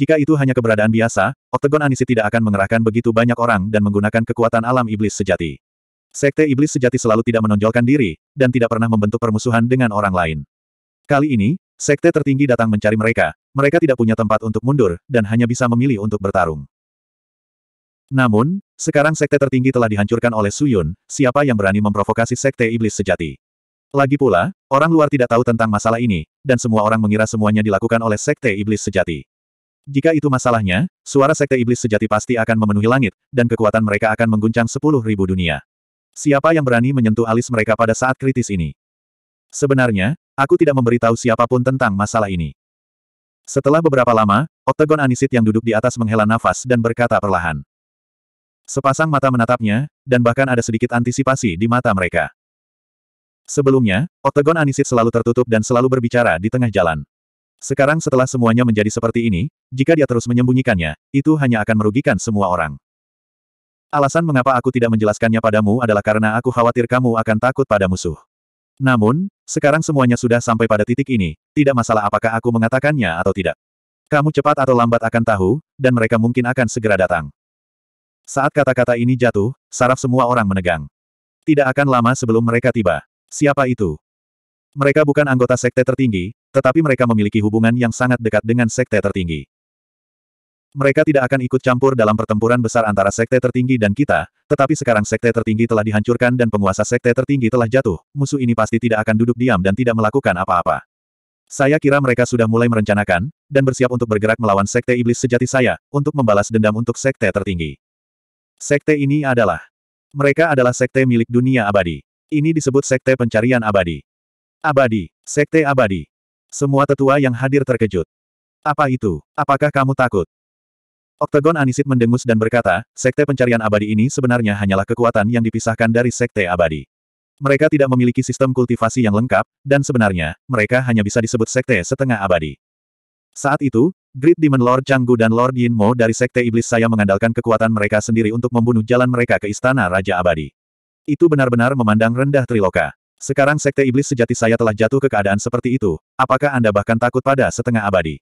Jika itu hanya keberadaan biasa, Oktagon Anisi tidak akan mengerahkan begitu banyak orang dan menggunakan kekuatan alam iblis sejati. Sekte iblis sejati selalu tidak menonjolkan diri, dan tidak pernah membentuk permusuhan dengan orang lain. Kali ini, sekte tertinggi datang mencari mereka, mereka tidak punya tempat untuk mundur, dan hanya bisa memilih untuk bertarung. Namun, sekarang sekte tertinggi telah dihancurkan oleh Suyun, siapa yang berani memprovokasi sekte iblis sejati. Lagi pula, orang luar tidak tahu tentang masalah ini, dan semua orang mengira semuanya dilakukan oleh sekte iblis sejati. Jika itu masalahnya, suara sekte iblis sejati pasti akan memenuhi langit, dan kekuatan mereka akan mengguncang sepuluh ribu dunia. Siapa yang berani menyentuh alis mereka pada saat kritis ini? Sebenarnya, aku tidak memberitahu siapapun tentang masalah ini. Setelah beberapa lama, Oktagon Anisit yang duduk di atas menghela nafas dan berkata perlahan. Sepasang mata menatapnya, dan bahkan ada sedikit antisipasi di mata mereka. Sebelumnya, Oktagon Anisit selalu tertutup dan selalu berbicara di tengah jalan. Sekarang setelah semuanya menjadi seperti ini, jika dia terus menyembunyikannya, itu hanya akan merugikan semua orang. Alasan mengapa aku tidak menjelaskannya padamu adalah karena aku khawatir kamu akan takut pada musuh. Namun, sekarang semuanya sudah sampai pada titik ini, tidak masalah apakah aku mengatakannya atau tidak. Kamu cepat atau lambat akan tahu, dan mereka mungkin akan segera datang. Saat kata-kata ini jatuh, saraf semua orang menegang. Tidak akan lama sebelum mereka tiba. Siapa itu? Mereka bukan anggota sekte tertinggi, tetapi mereka memiliki hubungan yang sangat dekat dengan sekte tertinggi. Mereka tidak akan ikut campur dalam pertempuran besar antara sekte tertinggi dan kita, tetapi sekarang sekte tertinggi telah dihancurkan dan penguasa sekte tertinggi telah jatuh, musuh ini pasti tidak akan duduk diam dan tidak melakukan apa-apa. Saya kira mereka sudah mulai merencanakan, dan bersiap untuk bergerak melawan sekte iblis sejati saya, untuk membalas dendam untuk sekte tertinggi. Sekte ini adalah. Mereka adalah sekte milik dunia abadi. Ini disebut sekte pencarian abadi. Abadi. Sekte abadi. Semua tetua yang hadir terkejut. Apa itu? Apakah kamu takut? Oktagon Anisit mendengus dan berkata, sekte pencarian abadi ini sebenarnya hanyalah kekuatan yang dipisahkan dari sekte abadi. Mereka tidak memiliki sistem kultivasi yang lengkap, dan sebenarnya, mereka hanya bisa disebut sekte setengah abadi. Saat itu, Great Demon Lord Changgu dan Lord Yin Mo dari sekte iblis saya mengandalkan kekuatan mereka sendiri untuk membunuh jalan mereka ke istana Raja Abadi. Itu benar-benar memandang rendah Triloka. Sekarang sekte iblis sejati saya telah jatuh ke keadaan seperti itu, apakah Anda bahkan takut pada setengah abadi?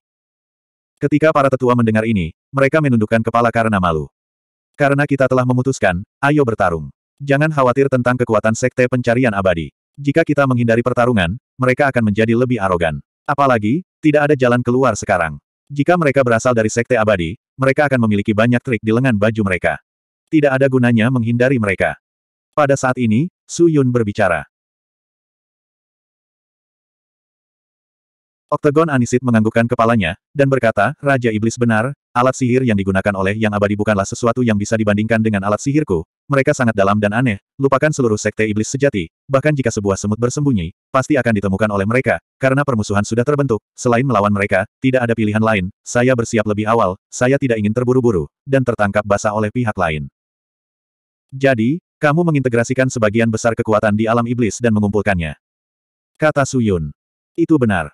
Ketika para tetua mendengar ini, mereka menundukkan kepala karena malu. Karena kita telah memutuskan, ayo bertarung. Jangan khawatir tentang kekuatan sekte pencarian abadi. Jika kita menghindari pertarungan, mereka akan menjadi lebih arogan. Apalagi, tidak ada jalan keluar sekarang. Jika mereka berasal dari sekte abadi, mereka akan memiliki banyak trik di lengan baju mereka. Tidak ada gunanya menghindari mereka. Pada saat ini, Su Yun berbicara. Oktagon Anisit menganggukkan kepalanya, dan berkata, Raja Iblis benar, alat sihir yang digunakan oleh Yang Abadi bukanlah sesuatu yang bisa dibandingkan dengan alat sihirku. Mereka sangat dalam dan aneh, lupakan seluruh sekte iblis sejati, bahkan jika sebuah semut bersembunyi, pasti akan ditemukan oleh mereka, karena permusuhan sudah terbentuk, selain melawan mereka, tidak ada pilihan lain, saya bersiap lebih awal, saya tidak ingin terburu-buru, dan tertangkap basah oleh pihak lain. Jadi, kamu mengintegrasikan sebagian besar kekuatan di alam iblis dan mengumpulkannya. Kata Suyun. Itu benar.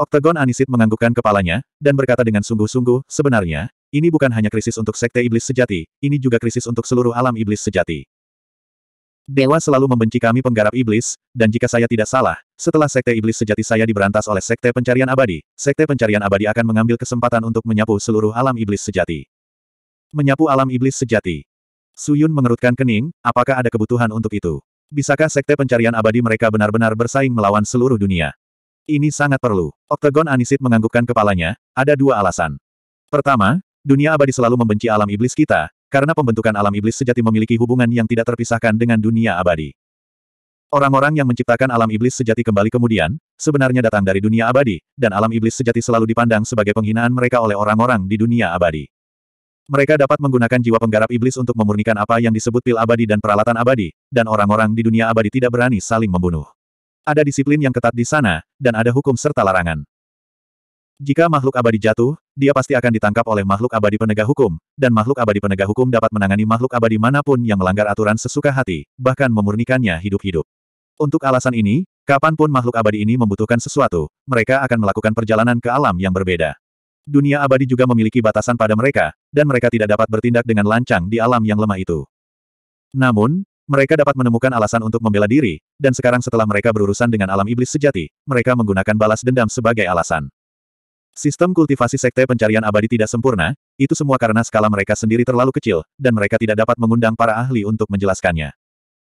Oktagon Anisit menganggukkan kepalanya, dan berkata dengan sungguh-sungguh, sebenarnya, ini bukan hanya krisis untuk sekte iblis sejati, ini juga krisis untuk seluruh alam iblis sejati. Dewa selalu membenci kami penggarap iblis, dan jika saya tidak salah, setelah sekte iblis sejati saya diberantas oleh sekte pencarian abadi, sekte pencarian abadi akan mengambil kesempatan untuk menyapu seluruh alam iblis sejati. Menyapu alam iblis sejati. Suyun mengerutkan kening, apakah ada kebutuhan untuk itu? Bisakah sekte pencarian abadi mereka benar-benar bersaing melawan seluruh dunia? Ini sangat perlu. Oktagon Anisit menganggukkan kepalanya, ada dua alasan. Pertama, dunia abadi selalu membenci alam iblis kita, karena pembentukan alam iblis sejati memiliki hubungan yang tidak terpisahkan dengan dunia abadi. Orang-orang yang menciptakan alam iblis sejati kembali kemudian, sebenarnya datang dari dunia abadi, dan alam iblis sejati selalu dipandang sebagai penghinaan mereka oleh orang-orang di dunia abadi. Mereka dapat menggunakan jiwa penggarap iblis untuk memurnikan apa yang disebut pil abadi dan peralatan abadi, dan orang-orang di dunia abadi tidak berani saling membunuh. Ada disiplin yang ketat di sana, dan ada hukum serta larangan. Jika makhluk abadi jatuh, dia pasti akan ditangkap oleh makhluk abadi penegak hukum, dan makhluk abadi penegak hukum dapat menangani makhluk abadi manapun yang melanggar aturan sesuka hati, bahkan memurnikannya hidup-hidup. Untuk alasan ini, kapanpun makhluk abadi ini membutuhkan sesuatu, mereka akan melakukan perjalanan ke alam yang berbeda. Dunia abadi juga memiliki batasan pada mereka, dan mereka tidak dapat bertindak dengan lancang di alam yang lemah itu. Namun, mereka dapat menemukan alasan untuk membela diri, dan sekarang setelah mereka berurusan dengan alam iblis sejati, mereka menggunakan balas dendam sebagai alasan. Sistem kultivasi sekte pencarian abadi tidak sempurna, itu semua karena skala mereka sendiri terlalu kecil, dan mereka tidak dapat mengundang para ahli untuk menjelaskannya.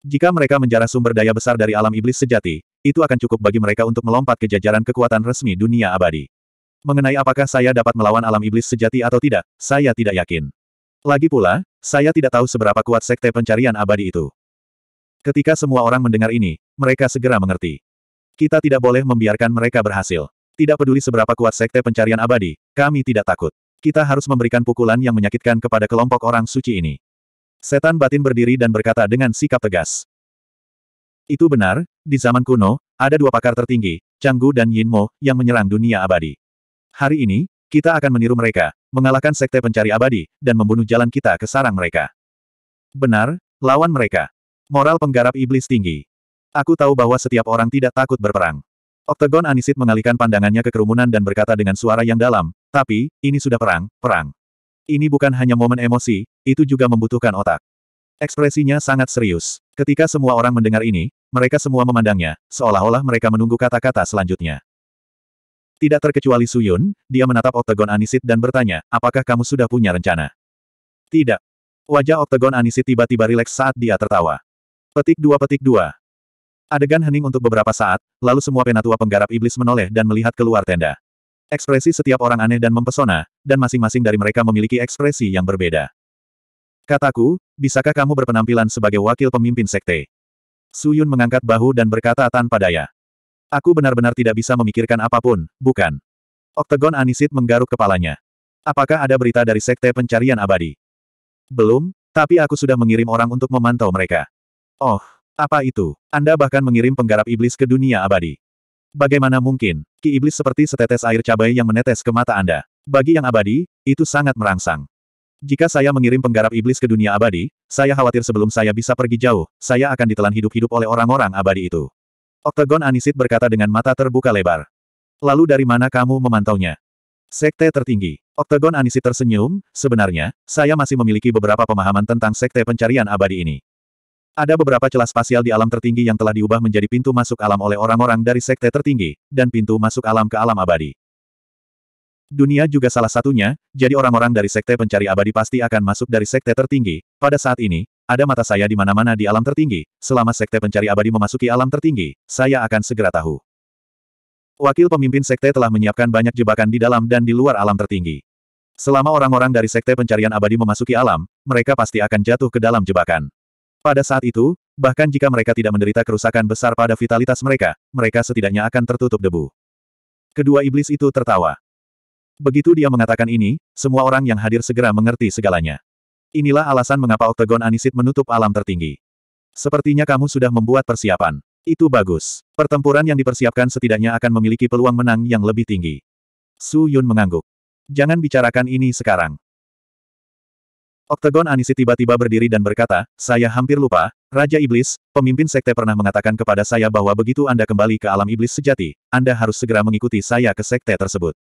Jika mereka menjarah sumber daya besar dari alam iblis sejati, itu akan cukup bagi mereka untuk melompat ke jajaran kekuatan resmi dunia abadi. Mengenai apakah saya dapat melawan alam iblis sejati atau tidak, saya tidak yakin. Lagi pula, saya tidak tahu seberapa kuat sekte pencarian abadi itu. Ketika semua orang mendengar ini, mereka segera mengerti. Kita tidak boleh membiarkan mereka berhasil. Tidak peduli seberapa kuat sekte pencarian abadi, kami tidak takut. Kita harus memberikan pukulan yang menyakitkan kepada kelompok orang suci ini. Setan batin berdiri dan berkata dengan sikap tegas. Itu benar, di zaman kuno, ada dua pakar tertinggi, Canggu dan Yin Mo, yang menyerang dunia abadi. Hari ini, kita akan meniru mereka, mengalahkan sekte pencari abadi, dan membunuh jalan kita ke sarang mereka. Benar, lawan mereka. Moral penggarap iblis tinggi. Aku tahu bahwa setiap orang tidak takut berperang. Oktagon Anisit mengalihkan pandangannya ke kerumunan dan berkata dengan suara yang dalam, tapi, ini sudah perang, perang. Ini bukan hanya momen emosi, itu juga membutuhkan otak. Ekspresinya sangat serius. Ketika semua orang mendengar ini, mereka semua memandangnya, seolah-olah mereka menunggu kata-kata selanjutnya. Tidak terkecuali Suyun, dia menatap Oktagon Anisit dan bertanya, apakah kamu sudah punya rencana? Tidak. Wajah Oktagon Anisit tiba-tiba rileks saat dia tertawa. Petik dua petik dua. Adegan hening untuk beberapa saat, lalu semua penatua penggarap iblis menoleh dan melihat keluar tenda. Ekspresi setiap orang aneh dan mempesona, dan masing-masing dari mereka memiliki ekspresi yang berbeda. Kataku, bisakah kamu berpenampilan sebagai wakil pemimpin sekte? Suyun mengangkat bahu dan berkata tanpa daya. Aku benar-benar tidak bisa memikirkan apapun, bukan? Oktagon Anisit menggaruk kepalanya. Apakah ada berita dari sekte pencarian abadi? Belum, tapi aku sudah mengirim orang untuk memantau mereka. Oh, apa itu? Anda bahkan mengirim penggarap iblis ke dunia abadi. Bagaimana mungkin, ki iblis seperti setetes air cabai yang menetes ke mata Anda. Bagi yang abadi, itu sangat merangsang. Jika saya mengirim penggarap iblis ke dunia abadi, saya khawatir sebelum saya bisa pergi jauh, saya akan ditelan hidup-hidup oleh orang-orang abadi itu. Oktagon Anisit berkata dengan mata terbuka lebar. Lalu dari mana kamu memantaunya? Sekte tertinggi. Oktagon Anisit tersenyum, sebenarnya, saya masih memiliki beberapa pemahaman tentang sekte pencarian abadi ini. Ada beberapa celah spasial di alam tertinggi yang telah diubah menjadi pintu masuk alam oleh orang-orang dari sekte tertinggi, dan pintu masuk alam ke alam abadi. Dunia juga salah satunya, jadi orang-orang dari sekte pencari abadi pasti akan masuk dari sekte tertinggi. Pada saat ini, ada mata saya di mana-mana di alam tertinggi, selama sekte pencari abadi memasuki alam tertinggi, saya akan segera tahu. Wakil pemimpin sekte telah menyiapkan banyak jebakan di dalam dan di luar alam tertinggi. Selama orang-orang dari sekte pencarian abadi memasuki alam, mereka pasti akan jatuh ke dalam jebakan. Pada saat itu, bahkan jika mereka tidak menderita kerusakan besar pada vitalitas mereka, mereka setidaknya akan tertutup debu. Kedua iblis itu tertawa. Begitu dia mengatakan ini, semua orang yang hadir segera mengerti segalanya. Inilah alasan mengapa Oktagon Anisit menutup alam tertinggi. Sepertinya kamu sudah membuat persiapan. Itu bagus. Pertempuran yang dipersiapkan setidaknya akan memiliki peluang menang yang lebih tinggi. Su Yun mengangguk. Jangan bicarakan ini sekarang. Oktagon Anisi tiba-tiba berdiri dan berkata, saya hampir lupa, Raja Iblis, pemimpin sekte pernah mengatakan kepada saya bahwa begitu Anda kembali ke alam iblis sejati, Anda harus segera mengikuti saya ke sekte tersebut.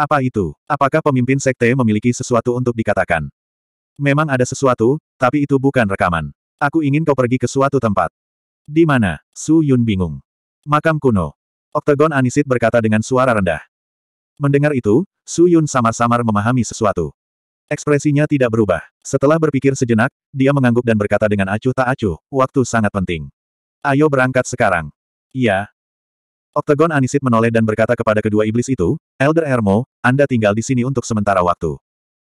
Apa itu? Apakah pemimpin sekte memiliki sesuatu untuk dikatakan? Memang ada sesuatu, tapi itu bukan rekaman. Aku ingin kau pergi ke suatu tempat. Di mana? Su Yun bingung. Makam kuno. Oktagon Anisit berkata dengan suara rendah. Mendengar itu, Su Yun samar-samar memahami sesuatu. Ekspresinya tidak berubah. Setelah berpikir sejenak, dia mengangguk dan berkata dengan acuh tak acuh, waktu sangat penting. Ayo berangkat sekarang. Iya. Oktagon Anisit menoleh dan berkata kepada kedua iblis itu, Elder Ermo, Anda tinggal di sini untuk sementara waktu.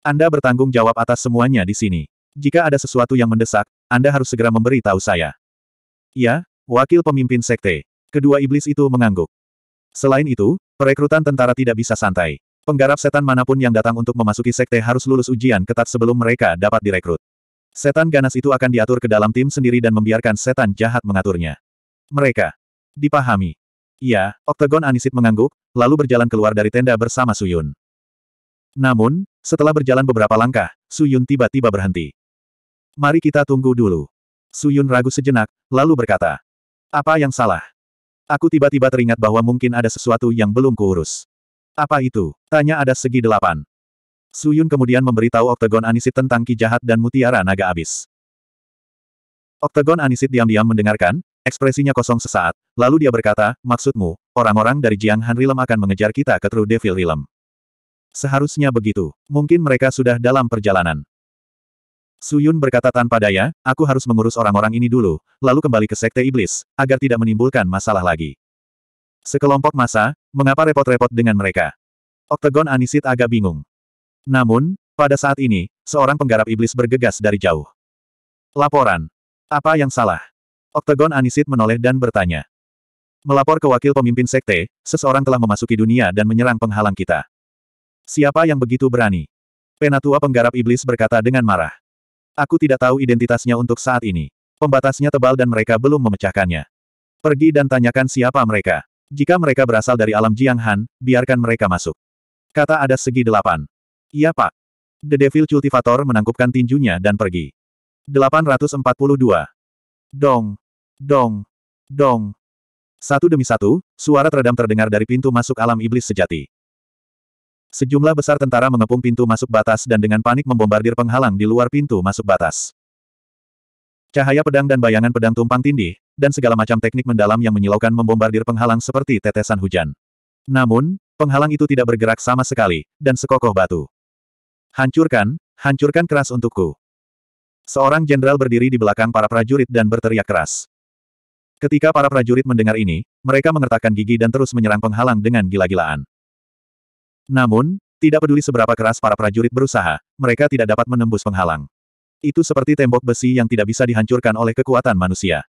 Anda bertanggung jawab atas semuanya di sini. Jika ada sesuatu yang mendesak, Anda harus segera memberi tahu saya. "Ya, wakil pemimpin sekte. Kedua iblis itu mengangguk. Selain itu, perekrutan tentara tidak bisa santai. Penggarap setan manapun yang datang untuk memasuki sekte harus lulus ujian ketat sebelum mereka dapat direkrut. Setan ganas itu akan diatur ke dalam tim sendiri dan membiarkan setan jahat mengaturnya. Mereka. Dipahami. Iya, Oktagon Anisit mengangguk, lalu berjalan keluar dari tenda bersama Suyun. Namun, setelah berjalan beberapa langkah, Suyun tiba-tiba berhenti. Mari kita tunggu dulu. Suyun ragu sejenak, lalu berkata. Apa yang salah? Aku tiba-tiba teringat bahwa mungkin ada sesuatu yang belum kuurus. Apa itu? Tanya ada segi delapan. Suyun kemudian memberitahu Oktagon Anisit tentang ki jahat dan mutiara naga abis. Oktagon Anisit diam-diam mendengarkan, ekspresinya kosong sesaat, lalu dia berkata, maksudmu, orang-orang dari Jiang Han Rilem akan mengejar kita ke True Devil Rilem. Seharusnya begitu. Mungkin mereka sudah dalam perjalanan. Suyun berkata tanpa daya, aku harus mengurus orang-orang ini dulu, lalu kembali ke Sekte Iblis, agar tidak menimbulkan masalah lagi. Sekelompok masa, Mengapa repot-repot dengan mereka? Oktagon Anisit agak bingung. Namun, pada saat ini, seorang penggarap iblis bergegas dari jauh. Laporan. Apa yang salah? Oktagon Anisit menoleh dan bertanya. Melapor ke wakil pemimpin sekte, seseorang telah memasuki dunia dan menyerang penghalang kita. Siapa yang begitu berani? Penatua penggarap iblis berkata dengan marah. Aku tidak tahu identitasnya untuk saat ini. Pembatasnya tebal dan mereka belum memecahkannya. Pergi dan tanyakan siapa mereka. Jika mereka berasal dari alam Jiang Han, biarkan mereka masuk. Kata ada segi delapan. Iya pak. The Devil Cultivator menangkupkan tinjunya dan pergi. 842. Dong. Dong. Dong. Satu demi satu, suara teredam terdengar dari pintu masuk alam iblis sejati. Sejumlah besar tentara mengepung pintu masuk batas dan dengan panik membombardir penghalang di luar pintu masuk batas. Cahaya pedang dan bayangan pedang tumpang tindih, dan segala macam teknik mendalam yang menyilaukan membombardir penghalang seperti tetesan hujan. Namun, penghalang itu tidak bergerak sama sekali, dan sekokoh batu. Hancurkan, hancurkan keras untukku. Seorang jenderal berdiri di belakang para prajurit dan berteriak keras. Ketika para prajurit mendengar ini, mereka mengertakkan gigi dan terus menyerang penghalang dengan gila-gilaan. Namun, tidak peduli seberapa keras para prajurit berusaha, mereka tidak dapat menembus penghalang. Itu seperti tembok besi yang tidak bisa dihancurkan oleh kekuatan manusia.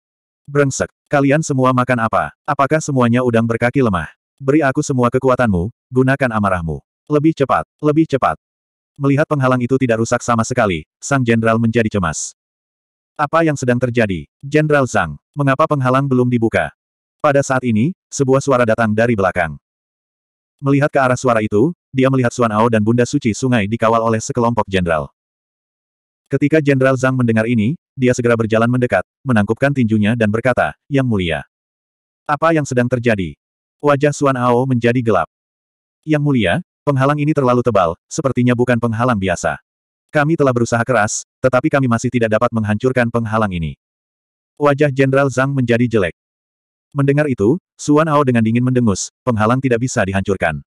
Brengsek, kalian semua makan apa? Apakah semuanya udang berkaki lemah? Beri aku semua kekuatanmu, gunakan amarahmu. Lebih cepat, lebih cepat. Melihat penghalang itu tidak rusak sama sekali, sang jenderal menjadi cemas. Apa yang sedang terjadi? Jenderal Zhang, mengapa penghalang belum dibuka? Pada saat ini, sebuah suara datang dari belakang. Melihat ke arah suara itu, dia melihat Suan Ao dan Bunda Suci Sungai dikawal oleh sekelompok jenderal. Ketika Jenderal Zhang mendengar ini, dia segera berjalan mendekat, menangkupkan tinjunya dan berkata, Yang Mulia. Apa yang sedang terjadi? Wajah Suan Ao menjadi gelap. Yang Mulia, penghalang ini terlalu tebal, sepertinya bukan penghalang biasa. Kami telah berusaha keras, tetapi kami masih tidak dapat menghancurkan penghalang ini. Wajah Jenderal Zhang menjadi jelek. Mendengar itu, Suan Ao dengan dingin mendengus, penghalang tidak bisa dihancurkan.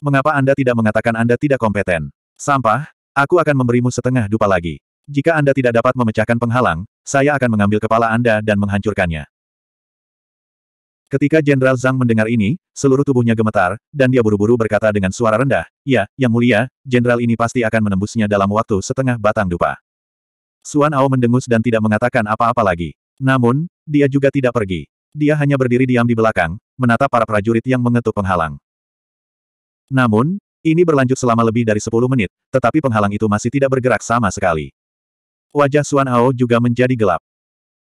Mengapa Anda tidak mengatakan Anda tidak kompeten? Sampah, aku akan memberimu setengah dupa lagi. Jika Anda tidak dapat memecahkan penghalang, saya akan mengambil kepala Anda dan menghancurkannya. Ketika Jenderal Zhang mendengar ini, seluruh tubuhnya gemetar, dan dia buru-buru berkata dengan suara rendah, Ya, Yang Mulia, Jenderal ini pasti akan menembusnya dalam waktu setengah batang dupa. Suan Ao mendengus dan tidak mengatakan apa-apa lagi. Namun, dia juga tidak pergi. Dia hanya berdiri diam di belakang, menatap para prajurit yang mengetuk penghalang. Namun, ini berlanjut selama lebih dari 10 menit, tetapi penghalang itu masih tidak bergerak sama sekali. Wajah Suan Ao juga menjadi gelap.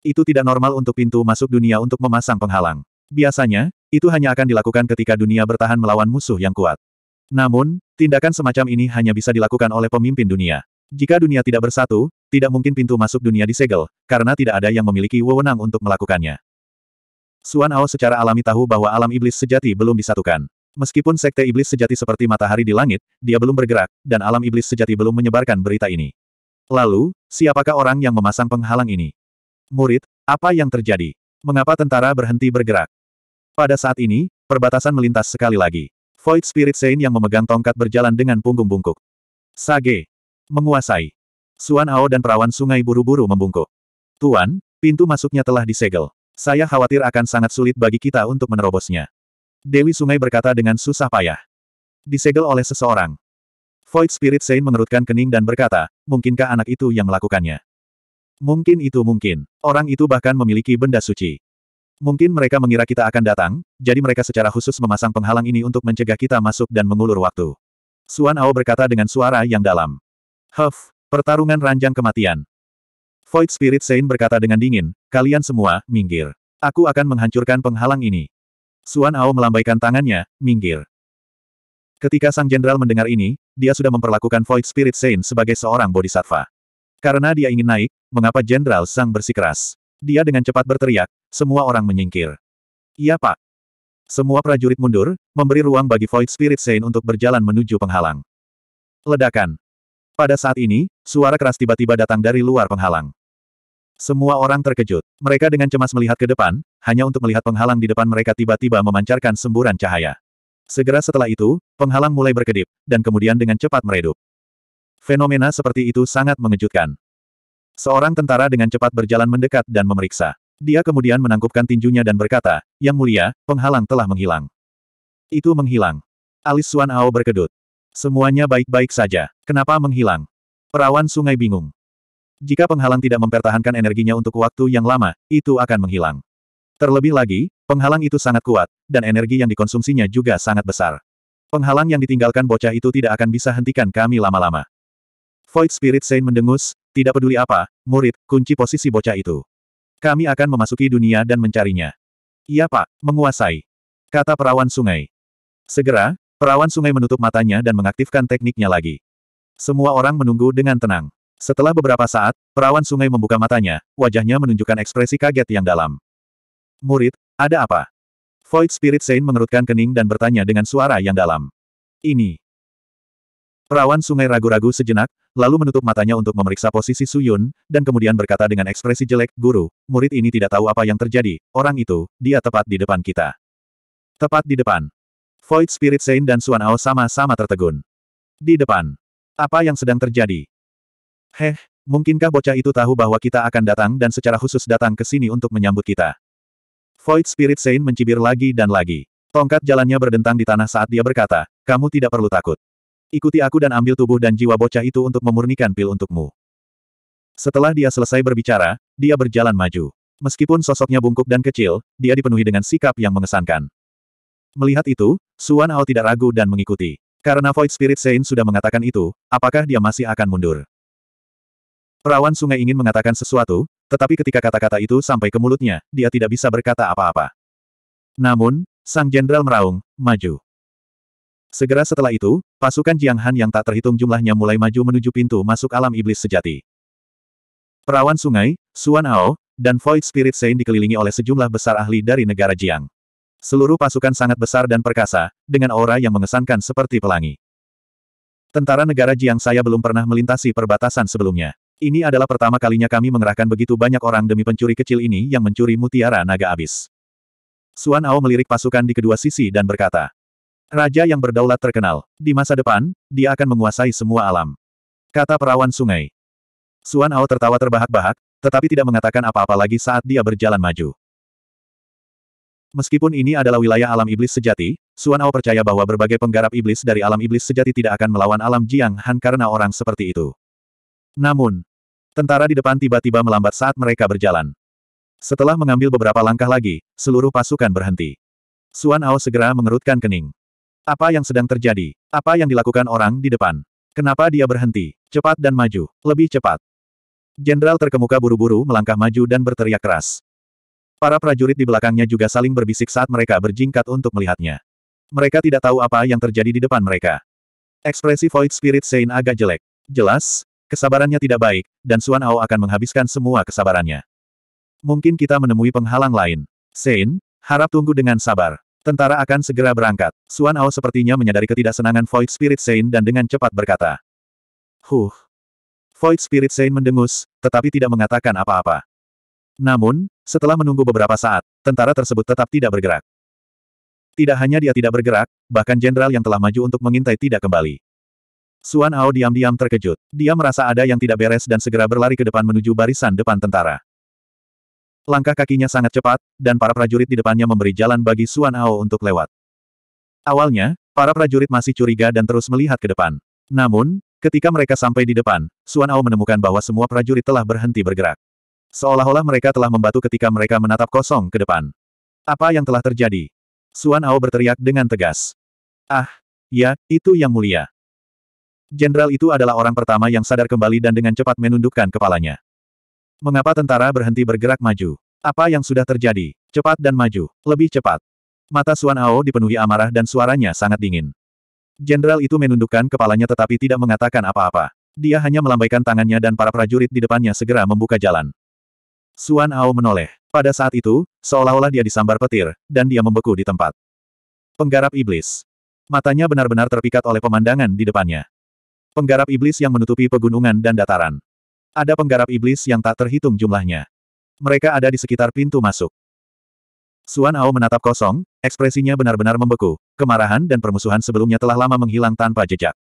Itu tidak normal untuk pintu masuk dunia untuk memasang penghalang. Biasanya, itu hanya akan dilakukan ketika dunia bertahan melawan musuh yang kuat. Namun, tindakan semacam ini hanya bisa dilakukan oleh pemimpin dunia. Jika dunia tidak bersatu, tidak mungkin pintu masuk dunia disegel, karena tidak ada yang memiliki wewenang untuk melakukannya. Suan Ao secara alami tahu bahwa alam iblis sejati belum disatukan. Meskipun sekte iblis sejati seperti matahari di langit, dia belum bergerak, dan alam iblis sejati belum menyebarkan berita ini. Lalu, siapakah orang yang memasang penghalang ini? Murid, apa yang terjadi? Mengapa tentara berhenti bergerak? Pada saat ini, perbatasan melintas sekali lagi. Void Spirit Saint yang memegang tongkat berjalan dengan punggung bungkuk. Sage. Menguasai. Suan Ao dan perawan sungai buru-buru membungkuk. Tuan, pintu masuknya telah disegel. Saya khawatir akan sangat sulit bagi kita untuk menerobosnya. Dewi Sungai berkata dengan susah payah. Disegel oleh seseorang. Void Spirit Saint mengerutkan kening dan berkata, mungkinkah anak itu yang melakukannya? Mungkin itu mungkin. Orang itu bahkan memiliki benda suci. Mungkin mereka mengira kita akan datang, jadi mereka secara khusus memasang penghalang ini untuk mencegah kita masuk dan mengulur waktu. Suan Ao berkata dengan suara yang dalam. Huff, pertarungan ranjang kematian. Void Spirit Saint berkata dengan dingin, kalian semua, minggir. Aku akan menghancurkan penghalang ini. Suan Ao melambaikan tangannya, minggir. Ketika sang jenderal mendengar ini, dia sudah memperlakukan Void Spirit Saint sebagai seorang bodhisattva. Karena dia ingin naik, mengapa Jenderal Sang bersikeras? Dia dengan cepat berteriak, semua orang menyingkir. Iya pak. Semua prajurit mundur, memberi ruang bagi Void Spirit Saint untuk berjalan menuju penghalang. Ledakan. Pada saat ini, suara keras tiba-tiba datang dari luar penghalang. Semua orang terkejut. Mereka dengan cemas melihat ke depan, hanya untuk melihat penghalang di depan mereka tiba-tiba memancarkan semburan cahaya. Segera setelah itu, penghalang mulai berkedip, dan kemudian dengan cepat meredup. Fenomena seperti itu sangat mengejutkan. Seorang tentara dengan cepat berjalan mendekat dan memeriksa. Dia kemudian menangkupkan tinjunya dan berkata, Yang mulia, penghalang telah menghilang. Itu menghilang. Alis Suan Ao berkedut. Semuanya baik-baik saja. Kenapa menghilang? Perawan sungai bingung. Jika penghalang tidak mempertahankan energinya untuk waktu yang lama, itu akan menghilang. Terlebih lagi, Penghalang itu sangat kuat, dan energi yang dikonsumsinya juga sangat besar. Penghalang yang ditinggalkan bocah itu tidak akan bisa hentikan kami lama-lama. Void Spirit Saint mendengus, tidak peduli apa, murid, kunci posisi bocah itu. Kami akan memasuki dunia dan mencarinya. Iya pak, menguasai. Kata perawan sungai. Segera, perawan sungai menutup matanya dan mengaktifkan tekniknya lagi. Semua orang menunggu dengan tenang. Setelah beberapa saat, perawan sungai membuka matanya, wajahnya menunjukkan ekspresi kaget yang dalam. Murid, ada apa? Void Spirit Saint mengerutkan kening dan bertanya dengan suara yang dalam. Ini. Perawan sungai ragu-ragu sejenak, lalu menutup matanya untuk memeriksa posisi Suyun, dan kemudian berkata dengan ekspresi jelek, Guru, murid ini tidak tahu apa yang terjadi, orang itu, dia tepat di depan kita. Tepat di depan. Void Spirit Saint dan Suan Ao sama-sama tertegun. Di depan. Apa yang sedang terjadi? Heh, mungkinkah bocah itu tahu bahwa kita akan datang dan secara khusus datang ke sini untuk menyambut kita? Void Spirit Saint mencibir lagi dan lagi. Tongkat jalannya berdentang di tanah saat dia berkata, kamu tidak perlu takut. Ikuti aku dan ambil tubuh dan jiwa bocah itu untuk memurnikan pil untukmu. Setelah dia selesai berbicara, dia berjalan maju. Meskipun sosoknya bungkuk dan kecil, dia dipenuhi dengan sikap yang mengesankan. Melihat itu, Suan Ao tidak ragu dan mengikuti. Karena Void Spirit Saint sudah mengatakan itu, apakah dia masih akan mundur? Perawan sungai ingin mengatakan sesuatu, tetapi ketika kata-kata itu sampai ke mulutnya, dia tidak bisa berkata apa-apa. Namun, sang jenderal meraung, maju. Segera setelah itu, pasukan Jiang Han yang tak terhitung jumlahnya mulai maju menuju pintu masuk alam iblis sejati. Perawan sungai, Suan Ao, dan Void Spirit Saint dikelilingi oleh sejumlah besar ahli dari negara Jiang. Seluruh pasukan sangat besar dan perkasa, dengan aura yang mengesankan seperti pelangi. Tentara negara Jiang saya belum pernah melintasi perbatasan sebelumnya. Ini adalah pertama kalinya kami mengerahkan begitu banyak orang demi pencuri kecil ini yang mencuri mutiara naga abis. Suan Ao melirik pasukan di kedua sisi dan berkata, Raja yang berdaulat terkenal, di masa depan, dia akan menguasai semua alam. Kata perawan sungai. Suan Ao tertawa terbahak-bahak, tetapi tidak mengatakan apa-apa lagi saat dia berjalan maju. Meskipun ini adalah wilayah alam iblis sejati, Suan Ao percaya bahwa berbagai penggarap iblis dari alam iblis sejati tidak akan melawan alam Jiang Han karena orang seperti itu. Namun, Tentara di depan tiba-tiba melambat saat mereka berjalan. Setelah mengambil beberapa langkah lagi, seluruh pasukan berhenti. Suan Ao segera mengerutkan kening. Apa yang sedang terjadi? Apa yang dilakukan orang di depan? Kenapa dia berhenti? Cepat dan maju, lebih cepat. Jenderal terkemuka buru-buru melangkah maju dan berteriak keras. Para prajurit di belakangnya juga saling berbisik saat mereka berjingkat untuk melihatnya. Mereka tidak tahu apa yang terjadi di depan mereka. Ekspresi Void Spirit Sein agak jelek. Jelas, Kesabarannya tidak baik, dan Suan Ao akan menghabiskan semua kesabarannya. Mungkin kita menemui penghalang lain. Sein, harap tunggu dengan sabar. Tentara akan segera berangkat. Suan Ao sepertinya menyadari ketidaksenangan Void Spirit Sein dan dengan cepat berkata. Huh. Void Spirit Sein mendengus, tetapi tidak mengatakan apa-apa. Namun, setelah menunggu beberapa saat, tentara tersebut tetap tidak bergerak. Tidak hanya dia tidak bergerak, bahkan jenderal yang telah maju untuk mengintai tidak kembali. Suan Ao diam-diam terkejut. Dia merasa ada yang tidak beres dan segera berlari ke depan menuju barisan depan tentara. Langkah kakinya sangat cepat, dan para prajurit di depannya memberi jalan bagi Suan Ao untuk lewat. Awalnya, para prajurit masih curiga dan terus melihat ke depan. Namun, ketika mereka sampai di depan, Suan Ao menemukan bahwa semua prajurit telah berhenti bergerak. Seolah-olah mereka telah membatu ketika mereka menatap kosong ke depan. Apa yang telah terjadi? Suan Ao berteriak dengan tegas. Ah, ya, itu yang mulia. Jenderal itu adalah orang pertama yang sadar kembali dan dengan cepat menundukkan kepalanya. Mengapa tentara berhenti bergerak maju? Apa yang sudah terjadi? Cepat dan maju. Lebih cepat. Mata Suan Ao dipenuhi amarah dan suaranya sangat dingin. Jenderal itu menundukkan kepalanya tetapi tidak mengatakan apa-apa. Dia hanya melambaikan tangannya dan para prajurit di depannya segera membuka jalan. Suan Ao menoleh. Pada saat itu, seolah-olah dia disambar petir, dan dia membeku di tempat. Penggarap iblis. Matanya benar-benar terpikat oleh pemandangan di depannya. Penggarap iblis yang menutupi pegunungan dan dataran. Ada penggarap iblis yang tak terhitung jumlahnya. Mereka ada di sekitar pintu masuk. Suan Ao menatap kosong, ekspresinya benar-benar membeku. Kemarahan dan permusuhan sebelumnya telah lama menghilang tanpa jejak.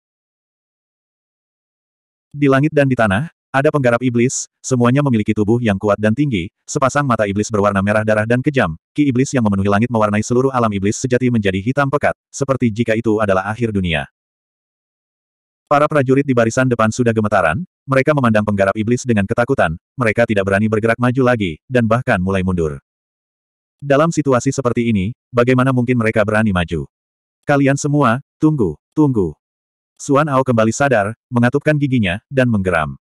Di langit dan di tanah, ada penggarap iblis, semuanya memiliki tubuh yang kuat dan tinggi, sepasang mata iblis berwarna merah darah dan kejam, ki iblis yang memenuhi langit mewarnai seluruh alam iblis sejati menjadi hitam pekat, seperti jika itu adalah akhir dunia. Para prajurit di barisan depan sudah gemetaran, mereka memandang penggarap iblis dengan ketakutan, mereka tidak berani bergerak maju lagi, dan bahkan mulai mundur. Dalam situasi seperti ini, bagaimana mungkin mereka berani maju? Kalian semua, tunggu, tunggu. Suan Ao kembali sadar, mengatupkan giginya, dan menggeram.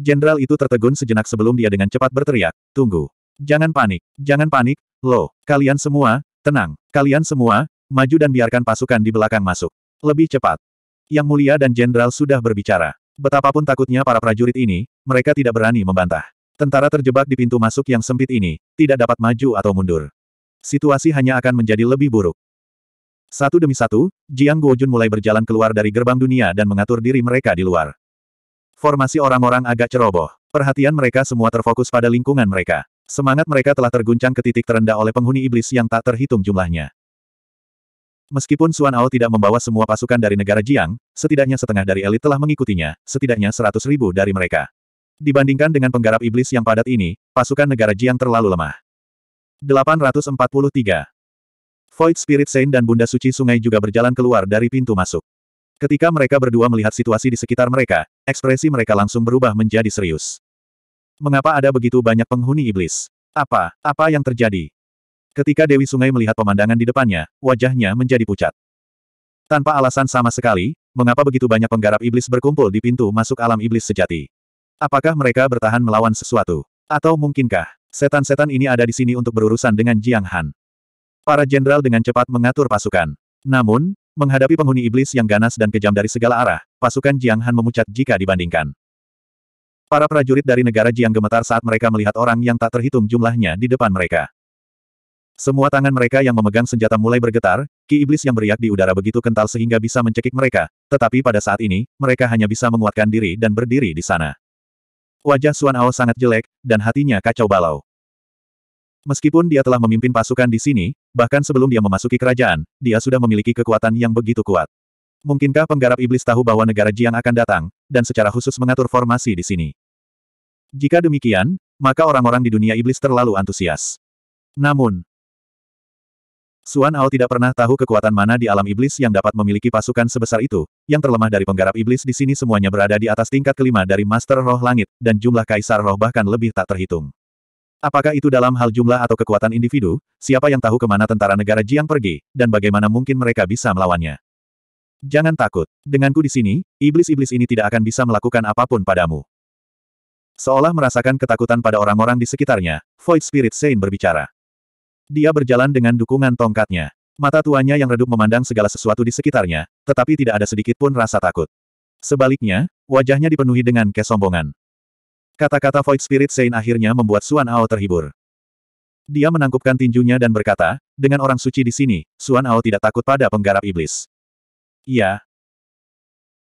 Jenderal itu tertegun sejenak sebelum dia dengan cepat berteriak, tunggu. Jangan panik, jangan panik, lo, kalian semua, tenang, kalian semua, maju dan biarkan pasukan di belakang masuk. Lebih cepat, yang mulia dan jenderal sudah berbicara. Betapapun takutnya para prajurit ini, mereka tidak berani membantah. Tentara terjebak di pintu masuk yang sempit ini, tidak dapat maju atau mundur. Situasi hanya akan menjadi lebih buruk. Satu demi satu, Jiang Guojun mulai berjalan keluar dari gerbang dunia dan mengatur diri mereka di luar. Formasi orang-orang agak ceroboh. Perhatian mereka semua terfokus pada lingkungan mereka. Semangat mereka telah terguncang ke titik terendah oleh penghuni iblis yang tak terhitung jumlahnya. Meskipun Suan Ao tidak membawa semua pasukan dari negara Jiang, setidaknya setengah dari elit telah mengikutinya, setidaknya seratus ribu dari mereka. Dibandingkan dengan penggarap iblis yang padat ini, pasukan negara Jiang terlalu lemah. 843. Void Spirit Saint dan Bunda Suci Sungai juga berjalan keluar dari pintu masuk. Ketika mereka berdua melihat situasi di sekitar mereka, ekspresi mereka langsung berubah menjadi serius. Mengapa ada begitu banyak penghuni iblis? Apa, apa yang terjadi? Ketika Dewi Sungai melihat pemandangan di depannya, wajahnya menjadi pucat. Tanpa alasan sama sekali, mengapa begitu banyak penggarap iblis berkumpul di pintu masuk alam iblis sejati? Apakah mereka bertahan melawan sesuatu? Atau mungkinkah, setan-setan ini ada di sini untuk berurusan dengan Jiang Han? Para jenderal dengan cepat mengatur pasukan. Namun, menghadapi penghuni iblis yang ganas dan kejam dari segala arah, pasukan Jiang Han memucat jika dibandingkan. Para prajurit dari negara Jiang gemetar saat mereka melihat orang yang tak terhitung jumlahnya di depan mereka. Semua tangan mereka yang memegang senjata mulai bergetar, ki iblis yang beriak di udara begitu kental sehingga bisa mencekik mereka, tetapi pada saat ini, mereka hanya bisa menguatkan diri dan berdiri di sana. Wajah Suan Ao sangat jelek, dan hatinya kacau balau. Meskipun dia telah memimpin pasukan di sini, bahkan sebelum dia memasuki kerajaan, dia sudah memiliki kekuatan yang begitu kuat. Mungkinkah penggarap iblis tahu bahwa negara Jiang akan datang, dan secara khusus mengatur formasi di sini? Jika demikian, maka orang-orang di dunia iblis terlalu antusias. Namun, Suan Ao tidak pernah tahu kekuatan mana di alam iblis yang dapat memiliki pasukan sebesar itu, yang terlemah dari penggarap iblis di sini semuanya berada di atas tingkat kelima dari Master Roh Langit, dan jumlah Kaisar Roh bahkan lebih tak terhitung. Apakah itu dalam hal jumlah atau kekuatan individu, siapa yang tahu kemana tentara negara Jiang pergi, dan bagaimana mungkin mereka bisa melawannya? Jangan takut, denganku di sini, iblis-iblis ini tidak akan bisa melakukan apapun padamu. Seolah merasakan ketakutan pada orang-orang di sekitarnya, Void Spirit Saint berbicara. Dia berjalan dengan dukungan tongkatnya. Mata tuanya yang redup memandang segala sesuatu di sekitarnya, tetapi tidak ada sedikit pun rasa takut. Sebaliknya, wajahnya dipenuhi dengan kesombongan. Kata-kata Void Spirit Saint akhirnya membuat Suan Ao terhibur. Dia menangkupkan tinjunya dan berkata, dengan orang suci di sini, Suan Ao tidak takut pada penggarap iblis. Iya.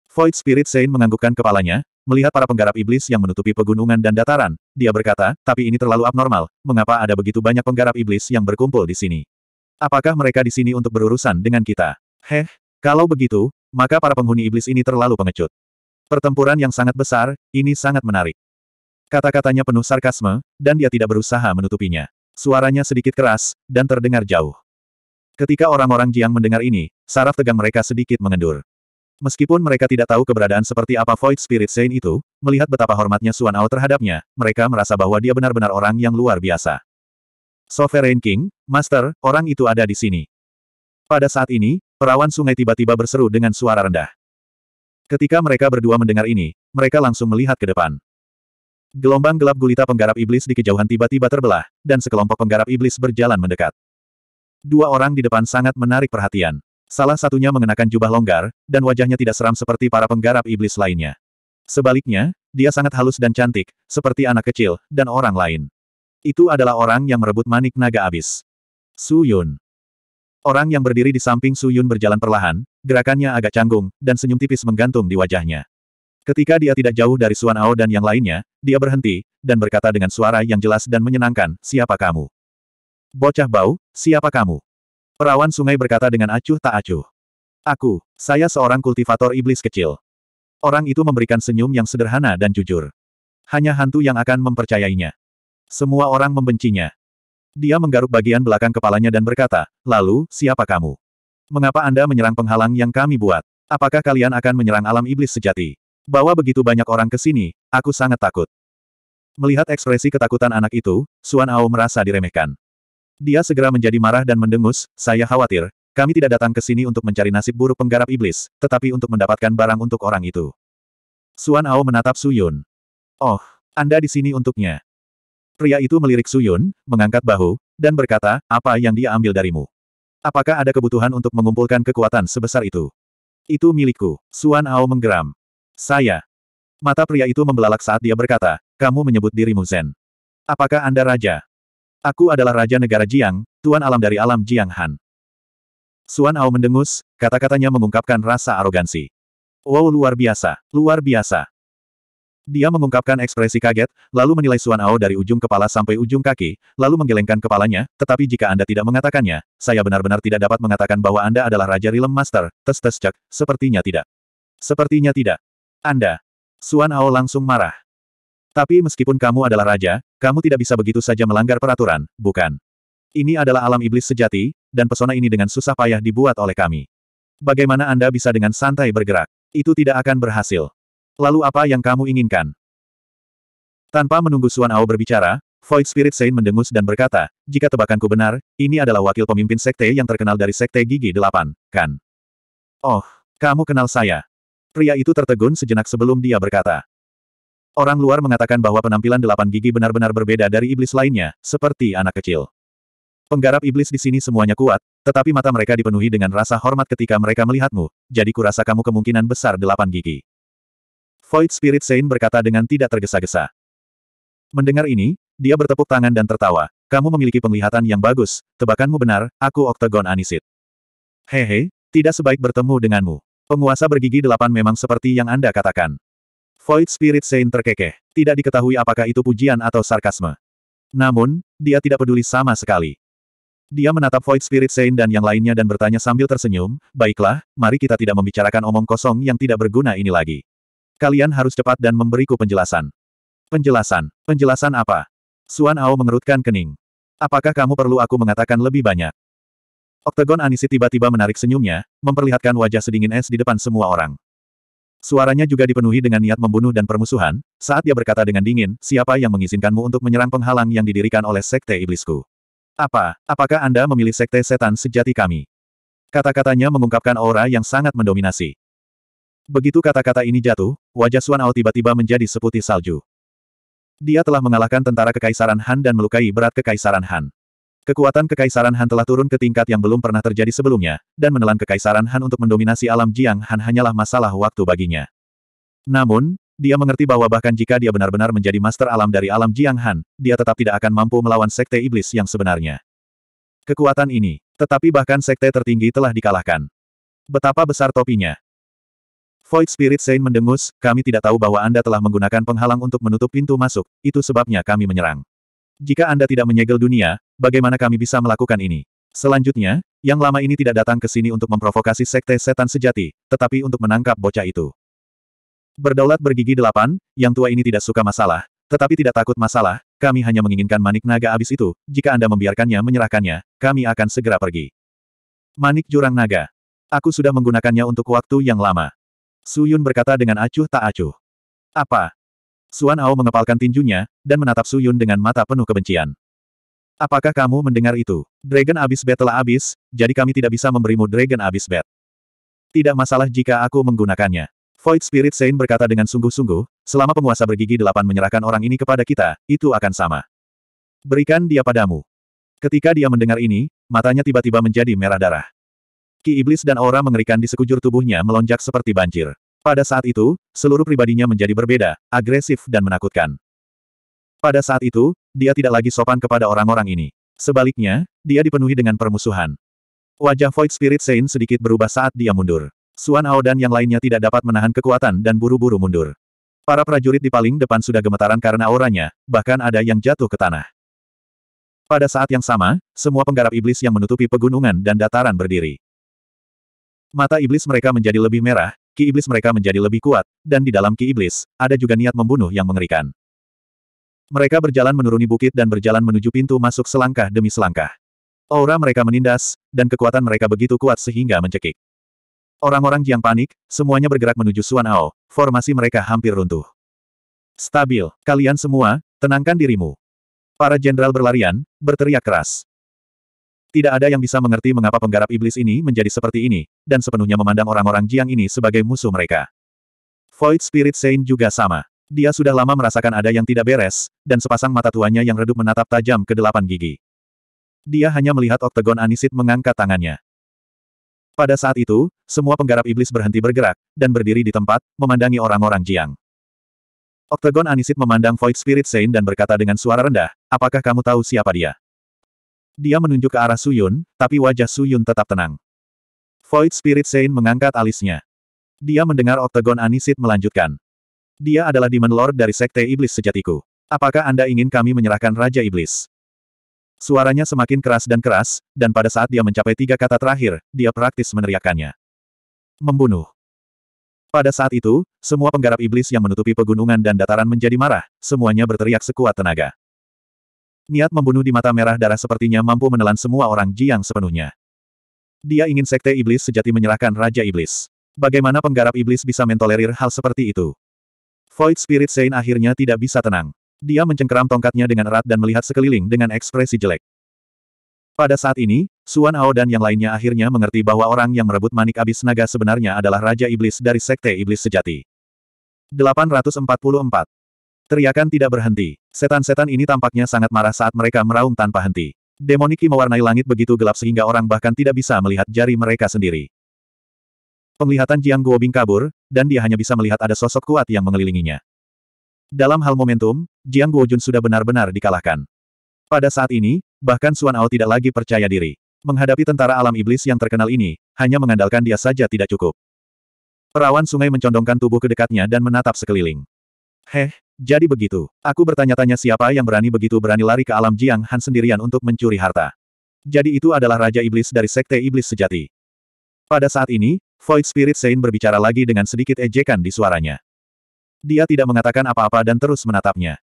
Void Spirit Saint menganggukkan kepalanya, Melihat para penggarap iblis yang menutupi pegunungan dan dataran, dia berkata, tapi ini terlalu abnormal, mengapa ada begitu banyak penggarap iblis yang berkumpul di sini? Apakah mereka di sini untuk berurusan dengan kita? Heh, kalau begitu, maka para penghuni iblis ini terlalu pengecut. Pertempuran yang sangat besar, ini sangat menarik. Kata-katanya penuh sarkasme, dan dia tidak berusaha menutupinya. Suaranya sedikit keras, dan terdengar jauh. Ketika orang-orang Jiang mendengar ini, saraf tegang mereka sedikit mengendur. Meskipun mereka tidak tahu keberadaan seperti apa Void Spirit Saint itu, melihat betapa hormatnya Suan Ao terhadapnya, mereka merasa bahwa dia benar-benar orang yang luar biasa. Sovereign King, Master, orang itu ada di sini. Pada saat ini, perawan sungai tiba-tiba berseru dengan suara rendah. Ketika mereka berdua mendengar ini, mereka langsung melihat ke depan. Gelombang gelap gulita penggarap iblis di kejauhan tiba-tiba terbelah, dan sekelompok penggarap iblis berjalan mendekat. Dua orang di depan sangat menarik perhatian. Salah satunya mengenakan jubah longgar, dan wajahnya tidak seram seperti para penggarap iblis lainnya. Sebaliknya, dia sangat halus dan cantik, seperti anak kecil, dan orang lain. Itu adalah orang yang merebut manik naga abis. Su Yun. Orang yang berdiri di samping Su Yun berjalan perlahan, gerakannya agak canggung, dan senyum tipis menggantung di wajahnya. Ketika dia tidak jauh dari Suan Ao dan yang lainnya, dia berhenti, dan berkata dengan suara yang jelas dan menyenangkan, siapa kamu? Bocah bau, siapa kamu? Perawan sungai berkata dengan acuh tak acuh. Aku, saya seorang kultivator iblis kecil. Orang itu memberikan senyum yang sederhana dan jujur. Hanya hantu yang akan mempercayainya. Semua orang membencinya. Dia menggaruk bagian belakang kepalanya dan berkata, lalu, siapa kamu? Mengapa Anda menyerang penghalang yang kami buat? Apakah kalian akan menyerang alam iblis sejati? Bawa begitu banyak orang ke sini, aku sangat takut. Melihat ekspresi ketakutan anak itu, Suan Ao merasa diremehkan. Dia segera menjadi marah dan mendengus, saya khawatir, kami tidak datang ke sini untuk mencari nasib buruk penggarap iblis, tetapi untuk mendapatkan barang untuk orang itu. Suan Ao menatap Suyun. Oh, Anda di sini untuknya. Pria itu melirik Suyun, mengangkat bahu, dan berkata, apa yang dia ambil darimu? Apakah ada kebutuhan untuk mengumpulkan kekuatan sebesar itu? Itu milikku. Suan Ao menggeram. Saya. Mata pria itu membelalak saat dia berkata, kamu menyebut dirimu Zen. Apakah Anda raja? Aku adalah Raja Negara Jiang, Tuan Alam dari Alam Jiang Han. Suan Ao mendengus, kata-katanya mengungkapkan rasa arogansi. Wow oh, luar biasa, luar biasa. Dia mengungkapkan ekspresi kaget, lalu menilai Suan Ao dari ujung kepala sampai ujung kaki, lalu menggelengkan kepalanya, tetapi jika Anda tidak mengatakannya, saya benar-benar tidak dapat mengatakan bahwa Anda adalah Raja Rilem Master, tes-tes cek, sepertinya tidak. Sepertinya tidak. Anda. Suan Ao langsung marah. Tapi meskipun kamu adalah raja, kamu tidak bisa begitu saja melanggar peraturan, bukan? Ini adalah alam iblis sejati, dan pesona ini dengan susah payah dibuat oleh kami. Bagaimana Anda bisa dengan santai bergerak? Itu tidak akan berhasil. Lalu apa yang kamu inginkan? Tanpa menunggu Suan Ao berbicara, Void Spirit Saint mendengus dan berkata, jika tebakanku benar, ini adalah wakil pemimpin sekte yang terkenal dari sekte gigi delapan, kan? Oh, kamu kenal saya. Pria itu tertegun sejenak sebelum dia berkata, Orang luar mengatakan bahwa penampilan delapan gigi benar-benar berbeda dari iblis lainnya, seperti anak kecil. Penggarap iblis di sini semuanya kuat, tetapi mata mereka dipenuhi dengan rasa hormat ketika mereka melihatmu, jadi kurasa kamu kemungkinan besar delapan gigi. Void Spirit Saint berkata dengan tidak tergesa-gesa. Mendengar ini, dia bertepuk tangan dan tertawa. Kamu memiliki penglihatan yang bagus, tebakanmu benar, aku Octagon Anisit. Hehe, tidak sebaik bertemu denganmu. Penguasa bergigi delapan memang seperti yang Anda katakan. Void Spirit Saint terkekeh. Tidak diketahui apakah itu pujian atau sarkasme. Namun, dia tidak peduli sama sekali. Dia menatap Void Spirit Saint dan yang lainnya dan bertanya sambil tersenyum, Baiklah, mari kita tidak membicarakan omong kosong yang tidak berguna ini lagi. Kalian harus cepat dan memberiku penjelasan. Penjelasan. Penjelasan apa? Suan Ao mengerutkan kening. Apakah kamu perlu aku mengatakan lebih banyak? Oktagon Anisi tiba-tiba menarik senyumnya, memperlihatkan wajah sedingin es di depan semua orang. Suaranya juga dipenuhi dengan niat membunuh dan permusuhan, saat dia berkata dengan dingin, siapa yang mengizinkanmu untuk menyerang penghalang yang didirikan oleh Sekte Iblisku? Apa, apakah Anda memilih Sekte Setan sejati kami? Kata-katanya mengungkapkan aura yang sangat mendominasi. Begitu kata-kata ini jatuh, wajah Suan Ao tiba-tiba menjadi seputih salju. Dia telah mengalahkan tentara Kekaisaran Han dan melukai berat Kekaisaran Han. Kekuatan Kekaisaran Han telah turun ke tingkat yang belum pernah terjadi sebelumnya, dan menelan Kekaisaran Han untuk mendominasi alam Jiang Han hanyalah masalah waktu baginya. Namun, dia mengerti bahwa bahkan jika dia benar-benar menjadi master alam dari alam Jiang Han, dia tetap tidak akan mampu melawan Sekte Iblis yang sebenarnya. Kekuatan ini, tetapi bahkan Sekte tertinggi telah dikalahkan. Betapa besar topinya, Void Spirit Saint mendengus, kami tidak tahu bahwa Anda telah menggunakan penghalang untuk menutup pintu masuk, itu sebabnya kami menyerang. Jika Anda tidak menyegel dunia, bagaimana kami bisa melakukan ini? Selanjutnya, yang lama ini tidak datang ke sini untuk memprovokasi sekte setan sejati, tetapi untuk menangkap bocah itu. Berdaulat bergigi delapan, yang tua ini tidak suka masalah, tetapi tidak takut masalah, kami hanya menginginkan manik naga abis itu, jika Anda membiarkannya menyerahkannya, kami akan segera pergi. Manik jurang naga. Aku sudah menggunakannya untuk waktu yang lama. Suyun berkata dengan acuh tak acuh. Apa? Suan Ao mengepalkan tinjunya, dan menatap Su Yun dengan mata penuh kebencian. Apakah kamu mendengar itu? Dragon Abyss Bed telah habis, jadi kami tidak bisa memberimu Dragon Abyss Bet. Tidak masalah jika aku menggunakannya. Void Spirit Saint berkata dengan sungguh-sungguh, selama penguasa bergigi delapan menyerahkan orang ini kepada kita, itu akan sama. Berikan dia padamu. Ketika dia mendengar ini, matanya tiba-tiba menjadi merah darah. Ki Iblis dan aura mengerikan di sekujur tubuhnya melonjak seperti banjir. Pada saat itu, seluruh pribadinya menjadi berbeda, agresif dan menakutkan. Pada saat itu, dia tidak lagi sopan kepada orang-orang ini. Sebaliknya, dia dipenuhi dengan permusuhan. Wajah Void Spirit Saint sedikit berubah saat dia mundur. Suan Ao dan yang lainnya tidak dapat menahan kekuatan dan buru-buru mundur. Para prajurit di paling depan sudah gemetaran karena auranya, bahkan ada yang jatuh ke tanah. Pada saat yang sama, semua penggarap iblis yang menutupi pegunungan dan dataran berdiri. Mata iblis mereka menjadi lebih merah, ki iblis mereka menjadi lebih kuat, dan di dalam ki iblis, ada juga niat membunuh yang mengerikan. Mereka berjalan menuruni bukit dan berjalan menuju pintu masuk selangkah demi selangkah. Aura mereka menindas, dan kekuatan mereka begitu kuat sehingga mencekik. Orang-orang yang panik, semuanya bergerak menuju Suan Ao, formasi mereka hampir runtuh. Stabil, kalian semua, tenangkan dirimu. Para jenderal berlarian, berteriak keras. Tidak ada yang bisa mengerti mengapa penggarap iblis ini menjadi seperti ini, dan sepenuhnya memandang orang-orang Jiang ini sebagai musuh mereka. Void Spirit Saint juga sama. Dia sudah lama merasakan ada yang tidak beres, dan sepasang mata tuanya yang redup menatap tajam ke delapan gigi. Dia hanya melihat oktagon Anisit mengangkat tangannya. Pada saat itu, semua penggarap iblis berhenti bergerak, dan berdiri di tempat, memandangi orang-orang Jiang. Oktagon Anisit memandang Void Spirit Saint dan berkata dengan suara rendah, apakah kamu tahu siapa dia? Dia menunjuk ke arah Suyun, tapi wajah Suyun tetap tenang. Void Spirit Saint mengangkat alisnya. Dia mendengar Otagon Anisit melanjutkan. Dia adalah Demon Lord dari Sekte Iblis sejatiku. Apakah Anda ingin kami menyerahkan Raja Iblis? Suaranya semakin keras dan keras, dan pada saat dia mencapai tiga kata terakhir, dia praktis meneriakannya. Membunuh. Pada saat itu, semua penggarap iblis yang menutupi pegunungan dan dataran menjadi marah, semuanya berteriak sekuat tenaga. Niat membunuh di mata merah darah sepertinya mampu menelan semua orang Jiang sepenuhnya. Dia ingin sekte iblis sejati menyerahkan Raja Iblis. Bagaimana penggarap iblis bisa mentolerir hal seperti itu? Void Spirit Saint akhirnya tidak bisa tenang. Dia mencengkeram tongkatnya dengan erat dan melihat sekeliling dengan ekspresi jelek. Pada saat ini, Suan Ao dan yang lainnya akhirnya mengerti bahwa orang yang merebut manik abis naga sebenarnya adalah Raja Iblis dari Sekte Iblis Sejati. 844 Teriakan tidak berhenti. Setan-setan ini tampaknya sangat marah saat mereka meraung tanpa henti. Demoniki mewarnai langit begitu gelap sehingga orang bahkan tidak bisa melihat jari mereka sendiri. Penglihatan Jiang Guobing kabur, dan dia hanya bisa melihat ada sosok kuat yang mengelilinginya. Dalam hal momentum, Jiang Guojun sudah benar-benar dikalahkan. Pada saat ini, bahkan Suan Ao tidak lagi percaya diri. Menghadapi tentara alam iblis yang terkenal ini, hanya mengandalkan dia saja tidak cukup. Perawan sungai mencondongkan tubuh ke dekatnya dan menatap sekeliling. Heh, jadi begitu. Aku bertanya-tanya siapa yang berani begitu berani lari ke alam Jiang Han sendirian untuk mencuri harta. Jadi itu adalah Raja Iblis dari Sekte Iblis Sejati. Pada saat ini, Void Spirit Sein berbicara lagi dengan sedikit ejekan di suaranya. Dia tidak mengatakan apa-apa dan terus menatapnya.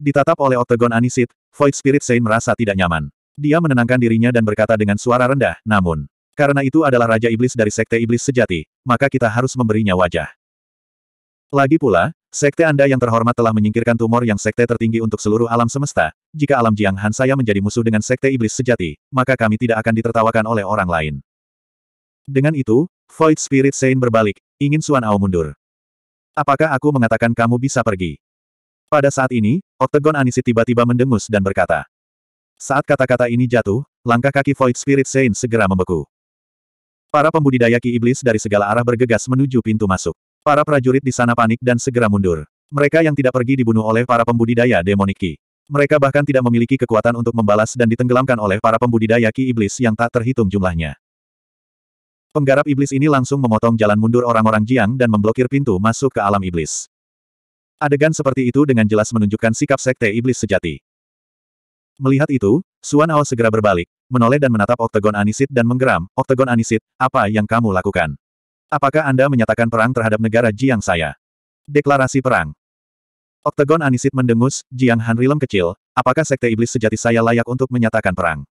Ditatap oleh Octagon Anisit, Void Spirit Sein merasa tidak nyaman. Dia menenangkan dirinya dan berkata dengan suara rendah, namun, karena itu adalah Raja Iblis dari Sekte Iblis Sejati, maka kita harus memberinya wajah. Lagi pula, Sekte Anda yang terhormat telah menyingkirkan tumor yang sekte tertinggi untuk seluruh alam semesta. Jika alam Jiang Han saya menjadi musuh dengan sekte iblis sejati, maka kami tidak akan ditertawakan oleh orang lain. Dengan itu, Void Spirit Saint berbalik, ingin Suan Ao mundur. Apakah aku mengatakan kamu bisa pergi? Pada saat ini, Octagon Anisi tiba-tiba mendengus dan berkata. Saat kata-kata ini jatuh, langkah kaki Void Spirit Saint segera membeku. Para pembudidaya ki iblis dari segala arah bergegas menuju pintu masuk. Para prajurit di sana panik dan segera mundur. Mereka yang tidak pergi dibunuh oleh para pembudidaya demoniki. Mereka bahkan tidak memiliki kekuatan untuk membalas dan ditenggelamkan oleh para pembudidaya Ki Iblis yang tak terhitung jumlahnya. Penggarap iblis ini langsung memotong jalan mundur orang-orang Jiang dan memblokir pintu masuk ke alam iblis. Adegan seperti itu dengan jelas menunjukkan sikap sekte iblis sejati. Melihat itu, Suan Ao segera berbalik, menoleh dan menatap Oktagon Anisit dan menggeram, Oktagon Anisit, apa yang kamu lakukan? Apakah Anda menyatakan perang terhadap negara Jiang saya? Deklarasi perang. Oktagon Anisit mendengus, Jiang Han Rilem kecil, apakah sekte iblis sejati saya layak untuk menyatakan perang?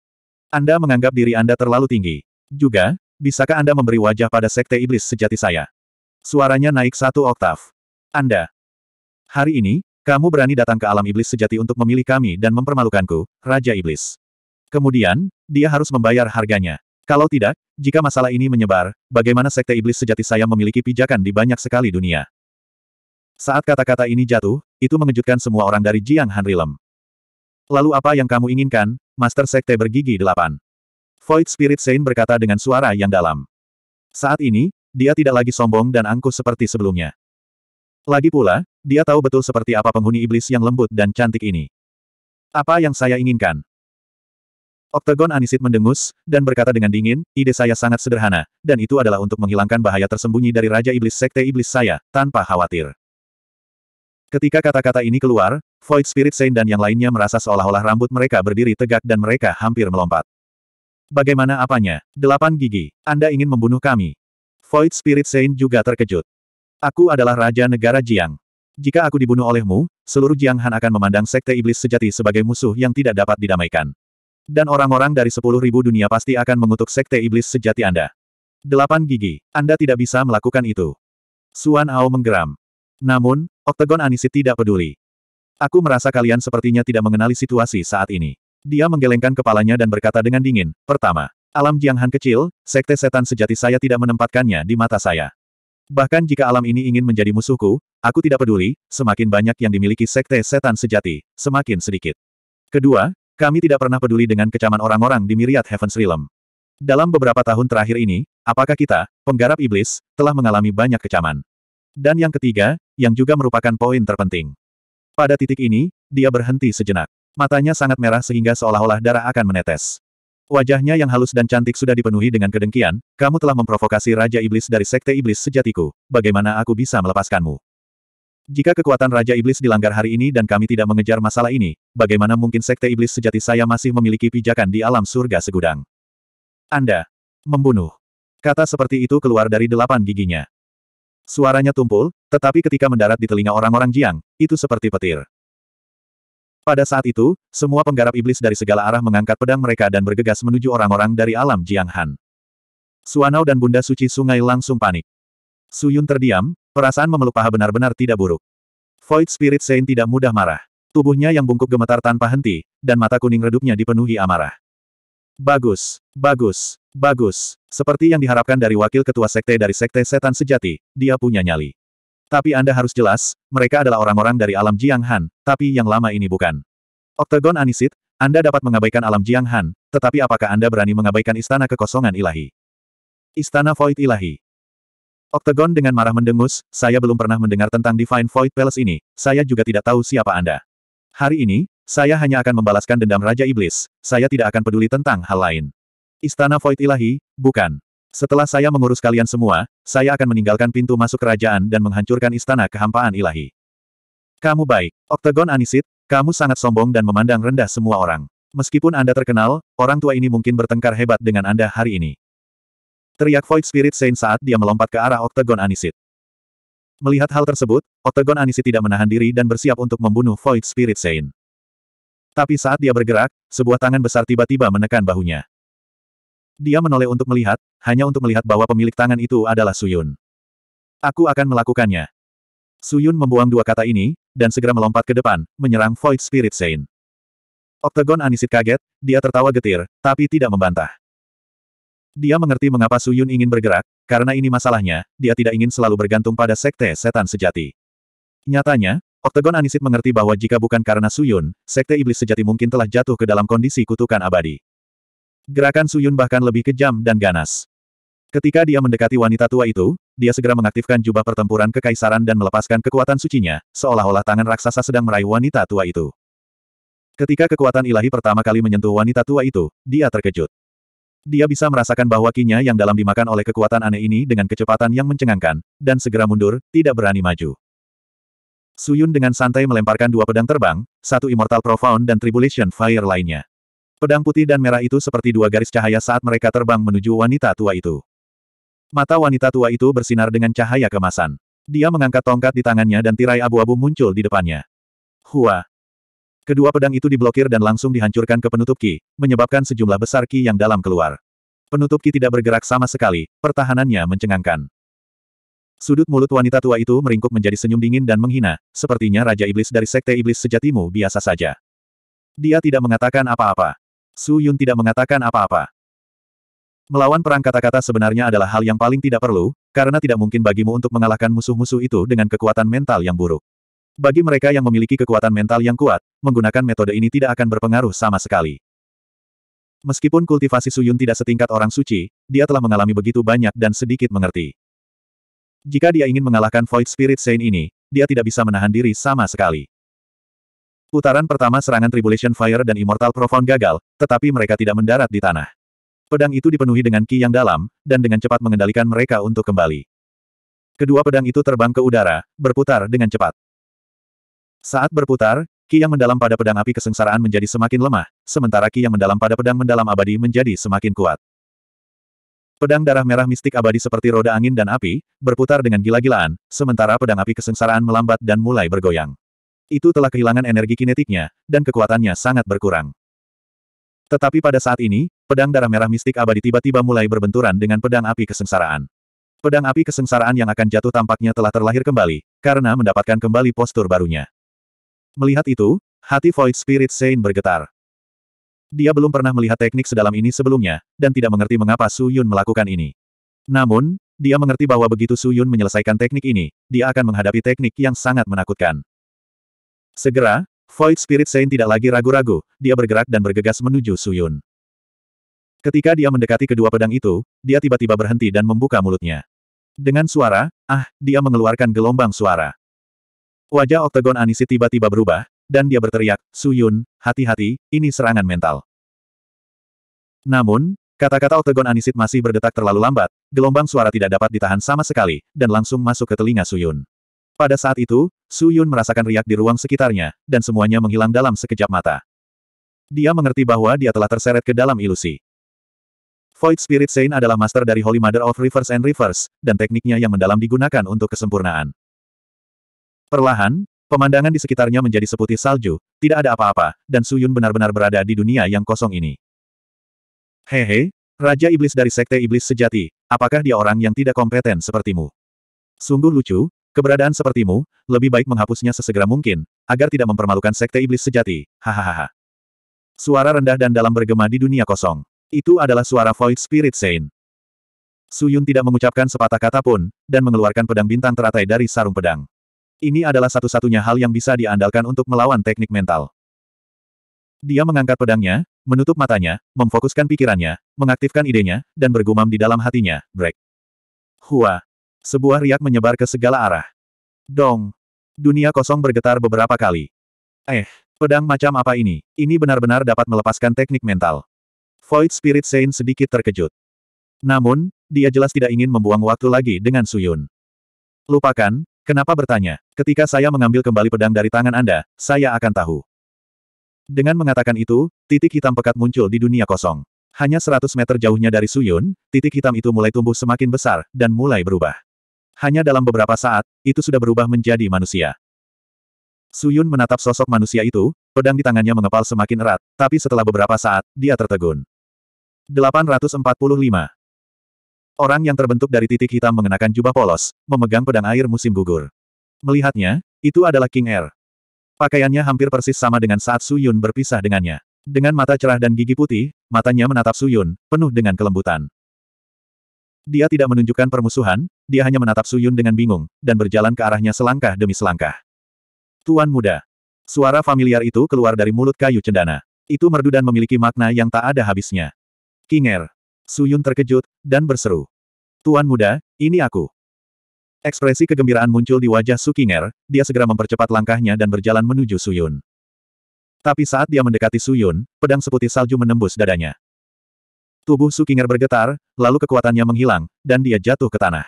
Anda menganggap diri Anda terlalu tinggi. Juga, bisakah Anda memberi wajah pada sekte iblis sejati saya? Suaranya naik satu oktav. Anda. Hari ini, kamu berani datang ke alam iblis sejati untuk memilih kami dan mempermalukanku, Raja Iblis. Kemudian, dia harus membayar harganya. Kalau tidak, jika masalah ini menyebar, bagaimana sekte iblis sejati saya memiliki pijakan di banyak sekali dunia? Saat kata-kata ini jatuh, itu mengejutkan semua orang dari Jiang Hanrilem. Lalu apa yang kamu inginkan, Master Sekte Bergigi Delapan? Void Spirit Saint berkata dengan suara yang dalam. Saat ini, dia tidak lagi sombong dan angkuh seperti sebelumnya. Lagi pula, dia tahu betul seperti apa penghuni iblis yang lembut dan cantik ini. Apa yang saya inginkan? Oktagon Anisit mendengus, dan berkata dengan dingin, ide saya sangat sederhana, dan itu adalah untuk menghilangkan bahaya tersembunyi dari Raja Iblis Sekte Iblis saya, tanpa khawatir. Ketika kata-kata ini keluar, Void Spirit Saint dan yang lainnya merasa seolah-olah rambut mereka berdiri tegak dan mereka hampir melompat. Bagaimana apanya? Delapan gigi. Anda ingin membunuh kami. Void Spirit Saint juga terkejut. Aku adalah Raja Negara Jiang. Jika aku dibunuh olehmu, seluruh Jiang Han akan memandang Sekte Iblis sejati sebagai musuh yang tidak dapat didamaikan. Dan orang-orang dari sepuluh ribu dunia pasti akan mengutuk sekte iblis sejati Anda. Delapan gigi, Anda tidak bisa melakukan itu. Suan Ao menggeram. Namun, Oktagon Anisit tidak peduli. Aku merasa kalian sepertinya tidak mengenali situasi saat ini. Dia menggelengkan kepalanya dan berkata dengan dingin, pertama, alam Jianghan kecil, sekte setan sejati saya tidak menempatkannya di mata saya. Bahkan jika alam ini ingin menjadi musuhku, aku tidak peduli, semakin banyak yang dimiliki sekte setan sejati, semakin sedikit. Kedua, kami tidak pernah peduli dengan kecaman orang-orang di Myriad Heavens Realm. Dalam beberapa tahun terakhir ini, apakah kita, penggarap iblis, telah mengalami banyak kecaman? Dan yang ketiga, yang juga merupakan poin terpenting. Pada titik ini, dia berhenti sejenak. Matanya sangat merah sehingga seolah-olah darah akan menetes. Wajahnya yang halus dan cantik sudah dipenuhi dengan kedengkian, kamu telah memprovokasi Raja Iblis dari Sekte Iblis sejatiku, bagaimana aku bisa melepaskanmu? Jika kekuatan Raja Iblis dilanggar hari ini dan kami tidak mengejar masalah ini, bagaimana mungkin Sekte Iblis sejati saya masih memiliki pijakan di alam surga segudang? Anda. Membunuh. Kata seperti itu keluar dari delapan giginya. Suaranya tumpul, tetapi ketika mendarat di telinga orang-orang Jiang, itu seperti petir. Pada saat itu, semua penggarap iblis dari segala arah mengangkat pedang mereka dan bergegas menuju orang-orang dari alam Jianghan. Suanao dan Bunda Suci Sungai langsung panik. Suyun terdiam, Perasaan memeluk paha benar-benar tidak buruk. Void Spirit Saint tidak mudah marah. Tubuhnya yang bungkuk gemetar tanpa henti, dan mata kuning redupnya dipenuhi amarah. Bagus, bagus, bagus. Seperti yang diharapkan dari wakil ketua sekte dari sekte setan sejati, dia punya nyali. Tapi Anda harus jelas, mereka adalah orang-orang dari alam Jiang Han, tapi yang lama ini bukan. Oktagon Anisit, Anda dapat mengabaikan alam Jiang Han, tetapi apakah Anda berani mengabaikan istana kekosongan ilahi? Istana Void Ilahi. Oktagon dengan marah mendengus, saya belum pernah mendengar tentang Divine Void Palace ini, saya juga tidak tahu siapa Anda. Hari ini, saya hanya akan membalaskan dendam Raja Iblis, saya tidak akan peduli tentang hal lain. Istana Void Ilahi, bukan. Setelah saya mengurus kalian semua, saya akan meninggalkan pintu masuk kerajaan dan menghancurkan istana kehampaan ilahi. Kamu baik, Oktagon Anisit, kamu sangat sombong dan memandang rendah semua orang. Meskipun Anda terkenal, orang tua ini mungkin bertengkar hebat dengan Anda hari ini. Teriak Void Spirit Saint saat dia melompat ke arah Oktagon Anisit. Melihat hal tersebut, Oktagon Anisit tidak menahan diri dan bersiap untuk membunuh Void Spirit Saint. Tapi saat dia bergerak, sebuah tangan besar tiba-tiba menekan bahunya. Dia menoleh untuk melihat, hanya untuk melihat bahwa pemilik tangan itu adalah Suyun. Aku akan melakukannya. Suyun membuang dua kata ini, dan segera melompat ke depan, menyerang Void Spirit Saint. Oktagon Anisit kaget, dia tertawa getir, tapi tidak membantah. Dia mengerti mengapa Su Yun ingin bergerak, karena ini masalahnya, dia tidak ingin selalu bergantung pada sekte setan sejati. Nyatanya, Oktagon Anisit mengerti bahwa jika bukan karena Su Yun, sekte iblis sejati mungkin telah jatuh ke dalam kondisi kutukan abadi. Gerakan Su Yun bahkan lebih kejam dan ganas. Ketika dia mendekati wanita tua itu, dia segera mengaktifkan jubah pertempuran kekaisaran dan melepaskan kekuatan sucinya, seolah-olah tangan raksasa sedang meraih wanita tua itu. Ketika kekuatan ilahi pertama kali menyentuh wanita tua itu, dia terkejut. Dia bisa merasakan bahwa kinya yang dalam dimakan oleh kekuatan aneh ini dengan kecepatan yang mencengangkan, dan segera mundur, tidak berani maju. Suyun dengan santai melemparkan dua pedang terbang, satu Immortal Profound dan Tribulation Fire lainnya. Pedang putih dan merah itu seperti dua garis cahaya saat mereka terbang menuju wanita tua itu. Mata wanita tua itu bersinar dengan cahaya kemasan. Dia mengangkat tongkat di tangannya dan tirai abu-abu muncul di depannya. Hua, Kedua pedang itu diblokir dan langsung dihancurkan ke penutup Ki, menyebabkan sejumlah besar Ki yang dalam keluar. Penutup Ki tidak bergerak sama sekali, pertahanannya mencengangkan. Sudut mulut wanita tua itu meringkuk menjadi senyum dingin dan menghina, sepertinya Raja Iblis dari Sekte Iblis sejatimu biasa saja. Dia tidak mengatakan apa-apa. Su Yun tidak mengatakan apa-apa. Melawan perang kata-kata sebenarnya adalah hal yang paling tidak perlu, karena tidak mungkin bagimu untuk mengalahkan musuh-musuh itu dengan kekuatan mental yang buruk. Bagi mereka yang memiliki kekuatan mental yang kuat, menggunakan metode ini tidak akan berpengaruh sama sekali. Meskipun kultivasi Suyun tidak setingkat orang suci, dia telah mengalami begitu banyak dan sedikit mengerti. Jika dia ingin mengalahkan Void Spirit Saint ini, dia tidak bisa menahan diri sama sekali. Putaran pertama serangan Tribulation Fire dan Immortal Profound gagal, tetapi mereka tidak mendarat di tanah. Pedang itu dipenuhi dengan ki yang dalam, dan dengan cepat mengendalikan mereka untuk kembali. Kedua pedang itu terbang ke udara, berputar dengan cepat. Saat berputar, ki yang mendalam pada pedang api kesengsaraan menjadi semakin lemah, sementara ki yang mendalam pada pedang mendalam abadi menjadi semakin kuat. Pedang darah merah mistik abadi seperti roda angin dan api, berputar dengan gila-gilaan, sementara pedang api kesengsaraan melambat dan mulai bergoyang. Itu telah kehilangan energi kinetiknya, dan kekuatannya sangat berkurang. Tetapi pada saat ini, pedang darah merah mistik abadi tiba-tiba mulai berbenturan dengan pedang api kesengsaraan. Pedang api kesengsaraan yang akan jatuh tampaknya telah terlahir kembali, karena mendapatkan kembali postur barunya. Melihat itu, hati Void Spirit Saint bergetar. Dia belum pernah melihat teknik sedalam ini sebelumnya, dan tidak mengerti mengapa Su Yun melakukan ini. Namun, dia mengerti bahwa begitu Su Yun menyelesaikan teknik ini, dia akan menghadapi teknik yang sangat menakutkan. Segera, Void Spirit Saint tidak lagi ragu-ragu, dia bergerak dan bergegas menuju Su Yun. Ketika dia mendekati kedua pedang itu, dia tiba-tiba berhenti dan membuka mulutnya. Dengan suara, ah, dia mengeluarkan gelombang suara. Wajah Oktagon Anisi tiba-tiba berubah, dan dia berteriak, Suyun, hati-hati, ini serangan mental. Namun, kata-kata Oktagon Anisit masih berdetak terlalu lambat, gelombang suara tidak dapat ditahan sama sekali, dan langsung masuk ke telinga Suyun. Pada saat itu, Suyun merasakan riak di ruang sekitarnya, dan semuanya menghilang dalam sekejap mata. Dia mengerti bahwa dia telah terseret ke dalam ilusi. Void Spirit Saint adalah master dari Holy Mother of Rivers and Rivers, dan tekniknya yang mendalam digunakan untuk kesempurnaan. Perlahan, pemandangan di sekitarnya menjadi seputih salju, tidak ada apa-apa, dan Suyun benar-benar berada di dunia yang kosong ini. Hehe, Raja Iblis dari Sekte Iblis Sejati, apakah dia orang yang tidak kompeten sepertimu? Sungguh lucu, keberadaan sepertimu, lebih baik menghapusnya sesegera mungkin, agar tidak mempermalukan Sekte Iblis Sejati, hahaha. Suara rendah dan dalam bergema di dunia kosong. Itu adalah suara Void Spirit Saint. Suyun tidak mengucapkan sepatah kata pun, dan mengeluarkan pedang bintang teratai dari sarung pedang. Ini adalah satu-satunya hal yang bisa diandalkan untuk melawan teknik mental. Dia mengangkat pedangnya, menutup matanya, memfokuskan pikirannya, mengaktifkan idenya, dan bergumam di dalam hatinya, break. Hua. Sebuah riak menyebar ke segala arah. Dong. Dunia kosong bergetar beberapa kali. Eh, pedang macam apa ini? Ini benar-benar dapat melepaskan teknik mental. Void Spirit Saint sedikit terkejut. Namun, dia jelas tidak ingin membuang waktu lagi dengan Suyun. Lupakan, Kenapa bertanya? Ketika saya mengambil kembali pedang dari tangan Anda, saya akan tahu. Dengan mengatakan itu, titik hitam pekat muncul di dunia kosong. Hanya 100 meter jauhnya dari Suyun, titik hitam itu mulai tumbuh semakin besar, dan mulai berubah. Hanya dalam beberapa saat, itu sudah berubah menjadi manusia. Suyun menatap sosok manusia itu, pedang di tangannya mengepal semakin erat, tapi setelah beberapa saat, dia tertegun. 845. Orang yang terbentuk dari titik hitam mengenakan jubah polos, memegang pedang air musim gugur. Melihatnya, itu adalah King Air. Pakaiannya hampir persis sama dengan saat Su Yun berpisah dengannya. Dengan mata cerah dan gigi putih, matanya menatap Su Yun, penuh dengan kelembutan. Dia tidak menunjukkan permusuhan, dia hanya menatap Su Yun dengan bingung, dan berjalan ke arahnya selangkah demi selangkah. Tuan muda. Suara familiar itu keluar dari mulut kayu cendana. Itu merdu dan memiliki makna yang tak ada habisnya. King Air. Suyun terkejut, dan berseru. Tuan muda, ini aku. Ekspresi kegembiraan muncul di wajah Sukinger, dia segera mempercepat langkahnya dan berjalan menuju Suyun. Tapi saat dia mendekati Suyun, pedang seputih salju menembus dadanya. Tubuh Sukinger bergetar, lalu kekuatannya menghilang, dan dia jatuh ke tanah.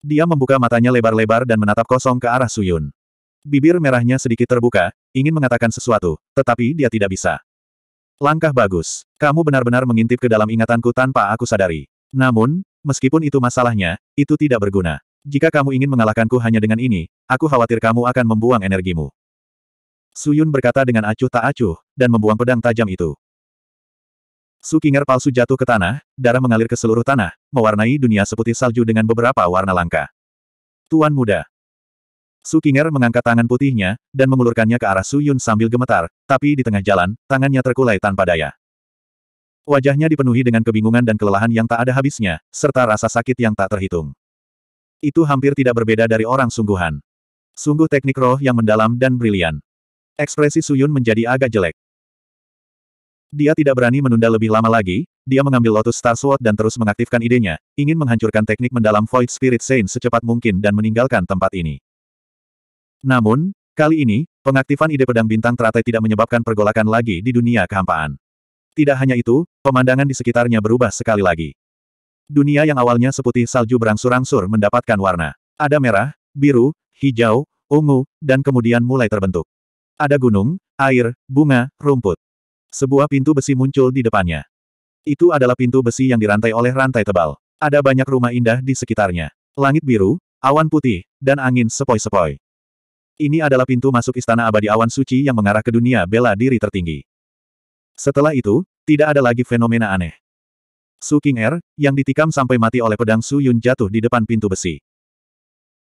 Dia membuka matanya lebar-lebar dan menatap kosong ke arah Suyun. Bibir merahnya sedikit terbuka, ingin mengatakan sesuatu, tetapi dia tidak bisa. Langkah bagus. Kamu benar-benar mengintip ke dalam ingatanku tanpa aku sadari. Namun, meskipun itu masalahnya, itu tidak berguna. Jika kamu ingin mengalahkanku hanya dengan ini, aku khawatir kamu akan membuang energimu. Suyun berkata dengan acuh tak acuh, dan membuang pedang tajam itu. Sukinger palsu jatuh ke tanah, darah mengalir ke seluruh tanah, mewarnai dunia seputih salju dengan beberapa warna langka. Tuan muda, Su Qinger mengangkat tangan putihnya, dan mengulurkannya ke arah Su Yun sambil gemetar, tapi di tengah jalan, tangannya terkulai tanpa daya. Wajahnya dipenuhi dengan kebingungan dan kelelahan yang tak ada habisnya, serta rasa sakit yang tak terhitung. Itu hampir tidak berbeda dari orang sungguhan. Sungguh teknik roh yang mendalam dan brilian. Ekspresi Su Yun menjadi agak jelek. Dia tidak berani menunda lebih lama lagi, dia mengambil Lotus Star Sword dan terus mengaktifkan idenya, ingin menghancurkan teknik mendalam Void Spirit Saint secepat mungkin dan meninggalkan tempat ini. Namun, kali ini, pengaktifan ide pedang bintang teratai tidak menyebabkan pergolakan lagi di dunia kehampaan. Tidak hanya itu, pemandangan di sekitarnya berubah sekali lagi. Dunia yang awalnya seputih salju berangsur-angsur mendapatkan warna. Ada merah, biru, hijau, ungu, dan kemudian mulai terbentuk. Ada gunung, air, bunga, rumput. Sebuah pintu besi muncul di depannya. Itu adalah pintu besi yang dirantai oleh rantai tebal. Ada banyak rumah indah di sekitarnya. Langit biru, awan putih, dan angin sepoi-sepoi. Ini adalah pintu masuk istana abadi awan suci yang mengarah ke dunia bela diri tertinggi. Setelah itu, tidak ada lagi fenomena aneh. Su King Er, yang ditikam sampai mati oleh pedang Su Yun jatuh di depan pintu besi.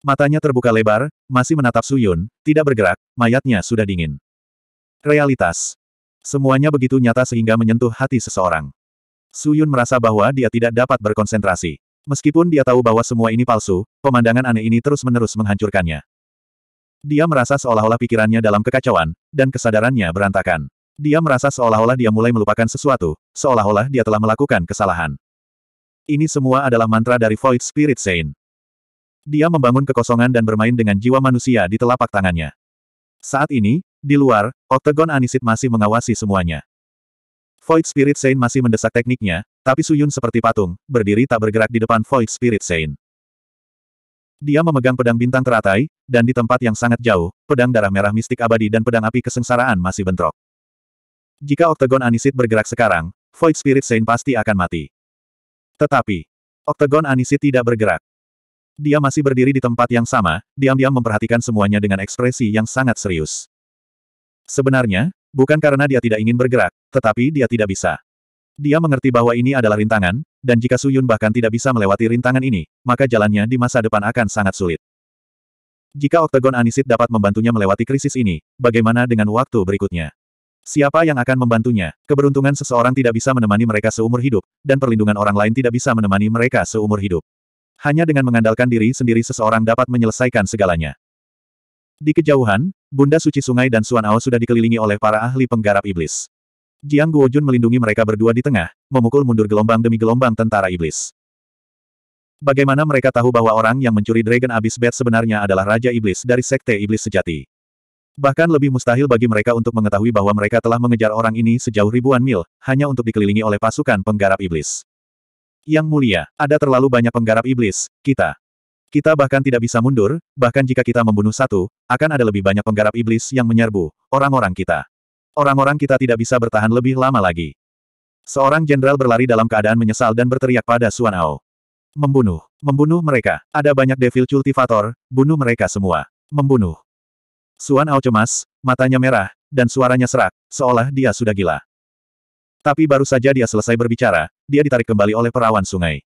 Matanya terbuka lebar, masih menatap Su Yun, tidak bergerak, mayatnya sudah dingin. Realitas. Semuanya begitu nyata sehingga menyentuh hati seseorang. Su Yun merasa bahwa dia tidak dapat berkonsentrasi. Meskipun dia tahu bahwa semua ini palsu, pemandangan aneh ini terus-menerus menghancurkannya. Dia merasa seolah-olah pikirannya dalam kekacauan, dan kesadarannya berantakan. Dia merasa seolah-olah dia mulai melupakan sesuatu, seolah-olah dia telah melakukan kesalahan. Ini semua adalah mantra dari Void Spirit Saint. Dia membangun kekosongan dan bermain dengan jiwa manusia di telapak tangannya. Saat ini, di luar, Octagon Anisit masih mengawasi semuanya. Void Spirit Saint masih mendesak tekniknya, tapi Suyun seperti patung, berdiri tak bergerak di depan Void Spirit Saint. Dia memegang pedang bintang teratai, dan di tempat yang sangat jauh, pedang darah merah mistik abadi dan pedang api kesengsaraan masih bentrok. Jika Oktagon Anisit bergerak sekarang, Void Spirit Saint pasti akan mati. Tetapi, Oktagon Anisit tidak bergerak. Dia masih berdiri di tempat yang sama, diam-diam memperhatikan semuanya dengan ekspresi yang sangat serius. Sebenarnya, bukan karena dia tidak ingin bergerak, tetapi dia tidak bisa. Dia mengerti bahwa ini adalah rintangan, dan jika Suyun bahkan tidak bisa melewati rintangan ini, maka jalannya di masa depan akan sangat sulit. Jika Oktagon Anisit dapat membantunya melewati krisis ini, bagaimana dengan waktu berikutnya? Siapa yang akan membantunya? Keberuntungan seseorang tidak bisa menemani mereka seumur hidup, dan perlindungan orang lain tidak bisa menemani mereka seumur hidup. Hanya dengan mengandalkan diri sendiri seseorang dapat menyelesaikan segalanya. Di kejauhan, Bunda Suci Sungai dan Suan Ao sudah dikelilingi oleh para ahli penggarap iblis. Jiang Guojun melindungi mereka berdua di tengah, memukul mundur gelombang demi gelombang tentara iblis. Bagaimana mereka tahu bahwa orang yang mencuri Dragon Abyss Bat sebenarnya adalah Raja Iblis dari Sekte Iblis Sejati? Bahkan lebih mustahil bagi mereka untuk mengetahui bahwa mereka telah mengejar orang ini sejauh ribuan mil, hanya untuk dikelilingi oleh pasukan penggarap iblis. Yang mulia, ada terlalu banyak penggarap iblis, kita. Kita bahkan tidak bisa mundur, bahkan jika kita membunuh satu, akan ada lebih banyak penggarap iblis yang menyerbu, orang-orang kita. Orang-orang kita tidak bisa bertahan lebih lama lagi. Seorang jenderal berlari dalam keadaan menyesal dan berteriak pada Suan Ao. Membunuh. Membunuh mereka. Ada banyak devil cultivator, bunuh mereka semua. Membunuh. Suan Ao cemas, matanya merah, dan suaranya serak, seolah dia sudah gila. Tapi baru saja dia selesai berbicara, dia ditarik kembali oleh perawan sungai.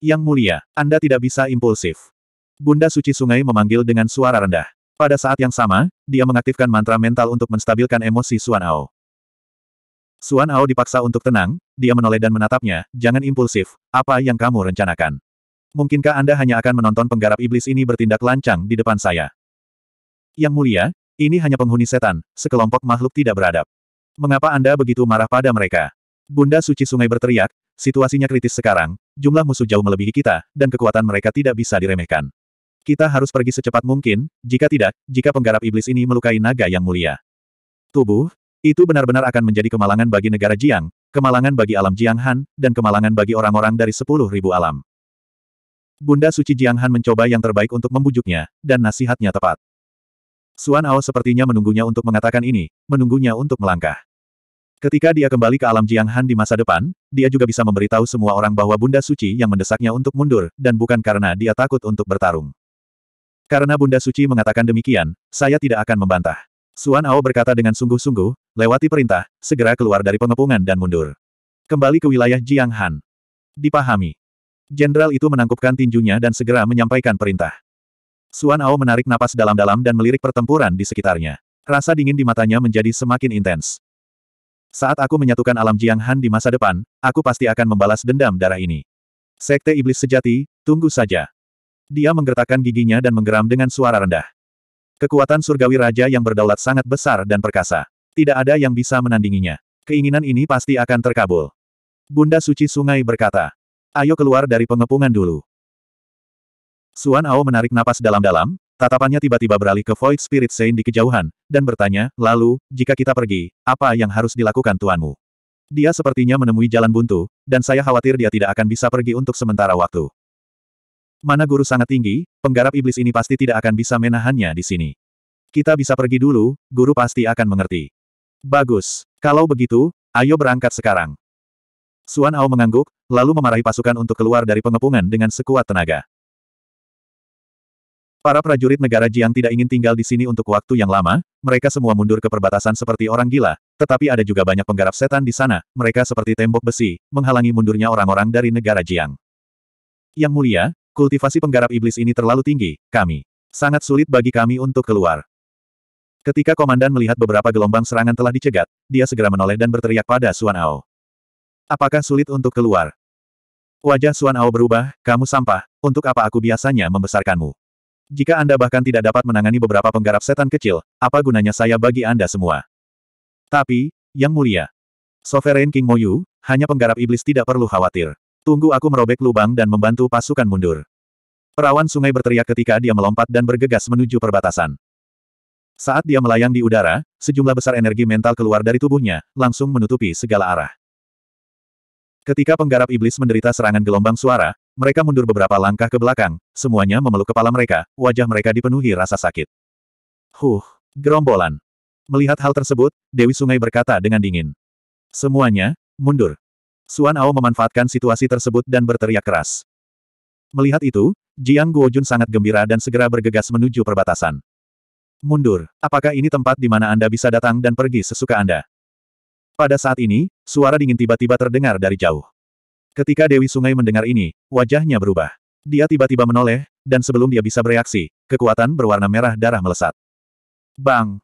Yang mulia, Anda tidak bisa impulsif. Bunda Suci Sungai memanggil dengan suara rendah. Pada saat yang sama, dia mengaktifkan mantra mental untuk menstabilkan emosi Suan Ao. Suan Ao dipaksa untuk tenang, dia menoleh dan menatapnya, jangan impulsif, apa yang kamu rencanakan? Mungkinkah Anda hanya akan menonton penggarap iblis ini bertindak lancang di depan saya? Yang mulia, ini hanya penghuni setan, sekelompok makhluk tidak beradab. Mengapa Anda begitu marah pada mereka? Bunda Suci Sungai berteriak, situasinya kritis sekarang, jumlah musuh jauh melebihi kita, dan kekuatan mereka tidak bisa diremehkan. Kita harus pergi secepat mungkin, jika tidak, jika penggarap iblis ini melukai naga yang mulia. Tubuh, itu benar-benar akan menjadi kemalangan bagi negara Jiang, kemalangan bagi alam Jiang Han, dan kemalangan bagi orang-orang dari sepuluh ribu alam. Bunda Suci Jiang Han mencoba yang terbaik untuk membujuknya, dan nasihatnya tepat. Suan Ao sepertinya menunggunya untuk mengatakan ini, menunggunya untuk melangkah. Ketika dia kembali ke alam Jiang Han di masa depan, dia juga bisa memberitahu semua orang bahwa Bunda Suci yang mendesaknya untuk mundur, dan bukan karena dia takut untuk bertarung. Karena Bunda Suci mengatakan demikian, saya tidak akan membantah. Suan Ao berkata dengan sungguh-sungguh, lewati perintah, segera keluar dari pengepungan dan mundur. Kembali ke wilayah Jiang Han. Dipahami. Jenderal itu menangkupkan tinjunya dan segera menyampaikan perintah. Suan Ao menarik napas dalam-dalam dan melirik pertempuran di sekitarnya. Rasa dingin di matanya menjadi semakin intens. Saat aku menyatukan alam Jiang Han di masa depan, aku pasti akan membalas dendam darah ini. Sekte Iblis Sejati, tunggu saja. Dia menggertakkan giginya dan menggeram dengan suara rendah. Kekuatan surgawi raja yang berdaulat sangat besar dan perkasa. Tidak ada yang bisa menandinginya. Keinginan ini pasti akan terkabul. Bunda Suci Sungai berkata, ayo keluar dari pengepungan dulu. Suan Ao menarik napas dalam-dalam, tatapannya tiba-tiba beralih ke Void Spirit Saint di kejauhan, dan bertanya, lalu, jika kita pergi, apa yang harus dilakukan tuanmu? Dia sepertinya menemui jalan buntu, dan saya khawatir dia tidak akan bisa pergi untuk sementara waktu. Mana guru sangat tinggi, penggarap iblis ini pasti tidak akan bisa menahannya di sini. Kita bisa pergi dulu, guru pasti akan mengerti. Bagus. Kalau begitu, ayo berangkat sekarang. Suan Ao mengangguk, lalu memarahi pasukan untuk keluar dari pengepungan dengan sekuat tenaga. Para prajurit negara Jiang tidak ingin tinggal di sini untuk waktu yang lama, mereka semua mundur ke perbatasan seperti orang gila, tetapi ada juga banyak penggarap setan di sana, mereka seperti tembok besi, menghalangi mundurnya orang-orang dari negara Jiang. Yang mulia, Kultivasi penggarap iblis ini terlalu tinggi, kami. Sangat sulit bagi kami untuk keluar. Ketika komandan melihat beberapa gelombang serangan telah dicegat, dia segera menoleh dan berteriak pada Suan Ao. Apakah sulit untuk keluar? Wajah Suan Ao berubah, kamu sampah, untuk apa aku biasanya membesarkanmu? Jika Anda bahkan tidak dapat menangani beberapa penggarap setan kecil, apa gunanya saya bagi Anda semua? Tapi, Yang Mulia, Sovereign King Moyu, hanya penggarap iblis tidak perlu khawatir. Tunggu aku merobek lubang dan membantu pasukan mundur. Perawan sungai berteriak ketika dia melompat dan bergegas menuju perbatasan. Saat dia melayang di udara, sejumlah besar energi mental keluar dari tubuhnya, langsung menutupi segala arah. Ketika penggarap iblis menderita serangan gelombang suara, mereka mundur beberapa langkah ke belakang, semuanya memeluk kepala mereka, wajah mereka dipenuhi rasa sakit. Huh, gerombolan. Melihat hal tersebut, Dewi Sungai berkata dengan dingin. Semuanya, mundur. Suan Ao memanfaatkan situasi tersebut dan berteriak keras. Melihat itu, Jiang Guojun sangat gembira dan segera bergegas menuju perbatasan. Mundur, apakah ini tempat di mana Anda bisa datang dan pergi sesuka Anda? Pada saat ini, suara dingin tiba-tiba terdengar dari jauh. Ketika Dewi Sungai mendengar ini, wajahnya berubah. Dia tiba-tiba menoleh, dan sebelum dia bisa bereaksi, kekuatan berwarna merah darah melesat. Bang!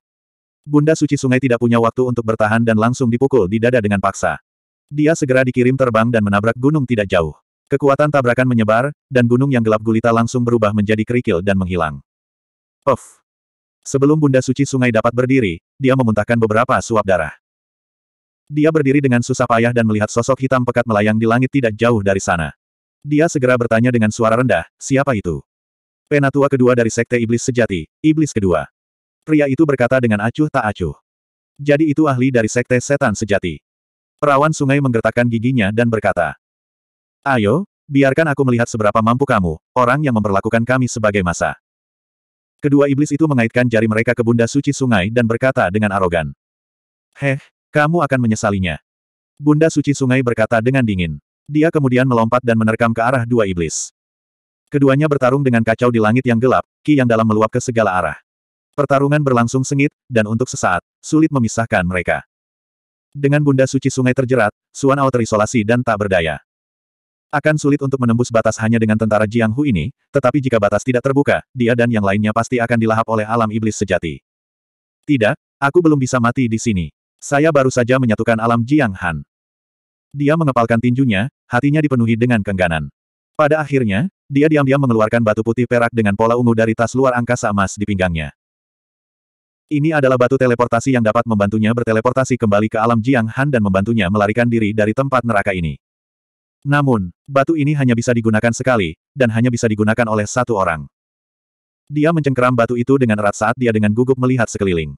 Bunda Suci Sungai tidak punya waktu untuk bertahan dan langsung dipukul di dada dengan paksa. Dia segera dikirim terbang dan menabrak gunung tidak jauh. Kekuatan tabrakan menyebar, dan gunung yang gelap gulita langsung berubah menjadi kerikil dan menghilang. Puff! Sebelum Bunda Suci Sungai dapat berdiri, dia memuntahkan beberapa suap darah. Dia berdiri dengan susah payah dan melihat sosok hitam pekat melayang di langit tidak jauh dari sana. Dia segera bertanya dengan suara rendah, siapa itu? Penatua kedua dari Sekte Iblis Sejati, Iblis Kedua. Pria itu berkata dengan acuh tak acuh. Jadi itu ahli dari Sekte Setan Sejati. Perawan sungai menggertakkan giginya dan berkata, Ayo, biarkan aku melihat seberapa mampu kamu, orang yang memperlakukan kami sebagai masa. Kedua iblis itu mengaitkan jari mereka ke bunda suci sungai dan berkata dengan arogan. Heh, kamu akan menyesalinya. Bunda suci sungai berkata dengan dingin. Dia kemudian melompat dan menerkam ke arah dua iblis. Keduanya bertarung dengan kacau di langit yang gelap, ki yang dalam meluap ke segala arah. Pertarungan berlangsung sengit, dan untuk sesaat, sulit memisahkan mereka. Dengan bunda suci sungai terjerat, Suan Ao terisolasi dan tak berdaya. Akan sulit untuk menembus batas hanya dengan tentara Jiang Hu ini, tetapi jika batas tidak terbuka, dia dan yang lainnya pasti akan dilahap oleh alam iblis sejati. Tidak, aku belum bisa mati di sini. Saya baru saja menyatukan alam Jiang Han. Dia mengepalkan tinjunya, hatinya dipenuhi dengan kengganan. Pada akhirnya, dia diam-diam mengeluarkan batu putih perak dengan pola ungu dari tas luar angkasa emas di pinggangnya. Ini adalah batu teleportasi yang dapat membantunya berteleportasi kembali ke alam Jiang Han dan membantunya melarikan diri dari tempat neraka ini. Namun, batu ini hanya bisa digunakan sekali, dan hanya bisa digunakan oleh satu orang. Dia mencengkeram batu itu dengan erat saat dia dengan gugup melihat sekeliling.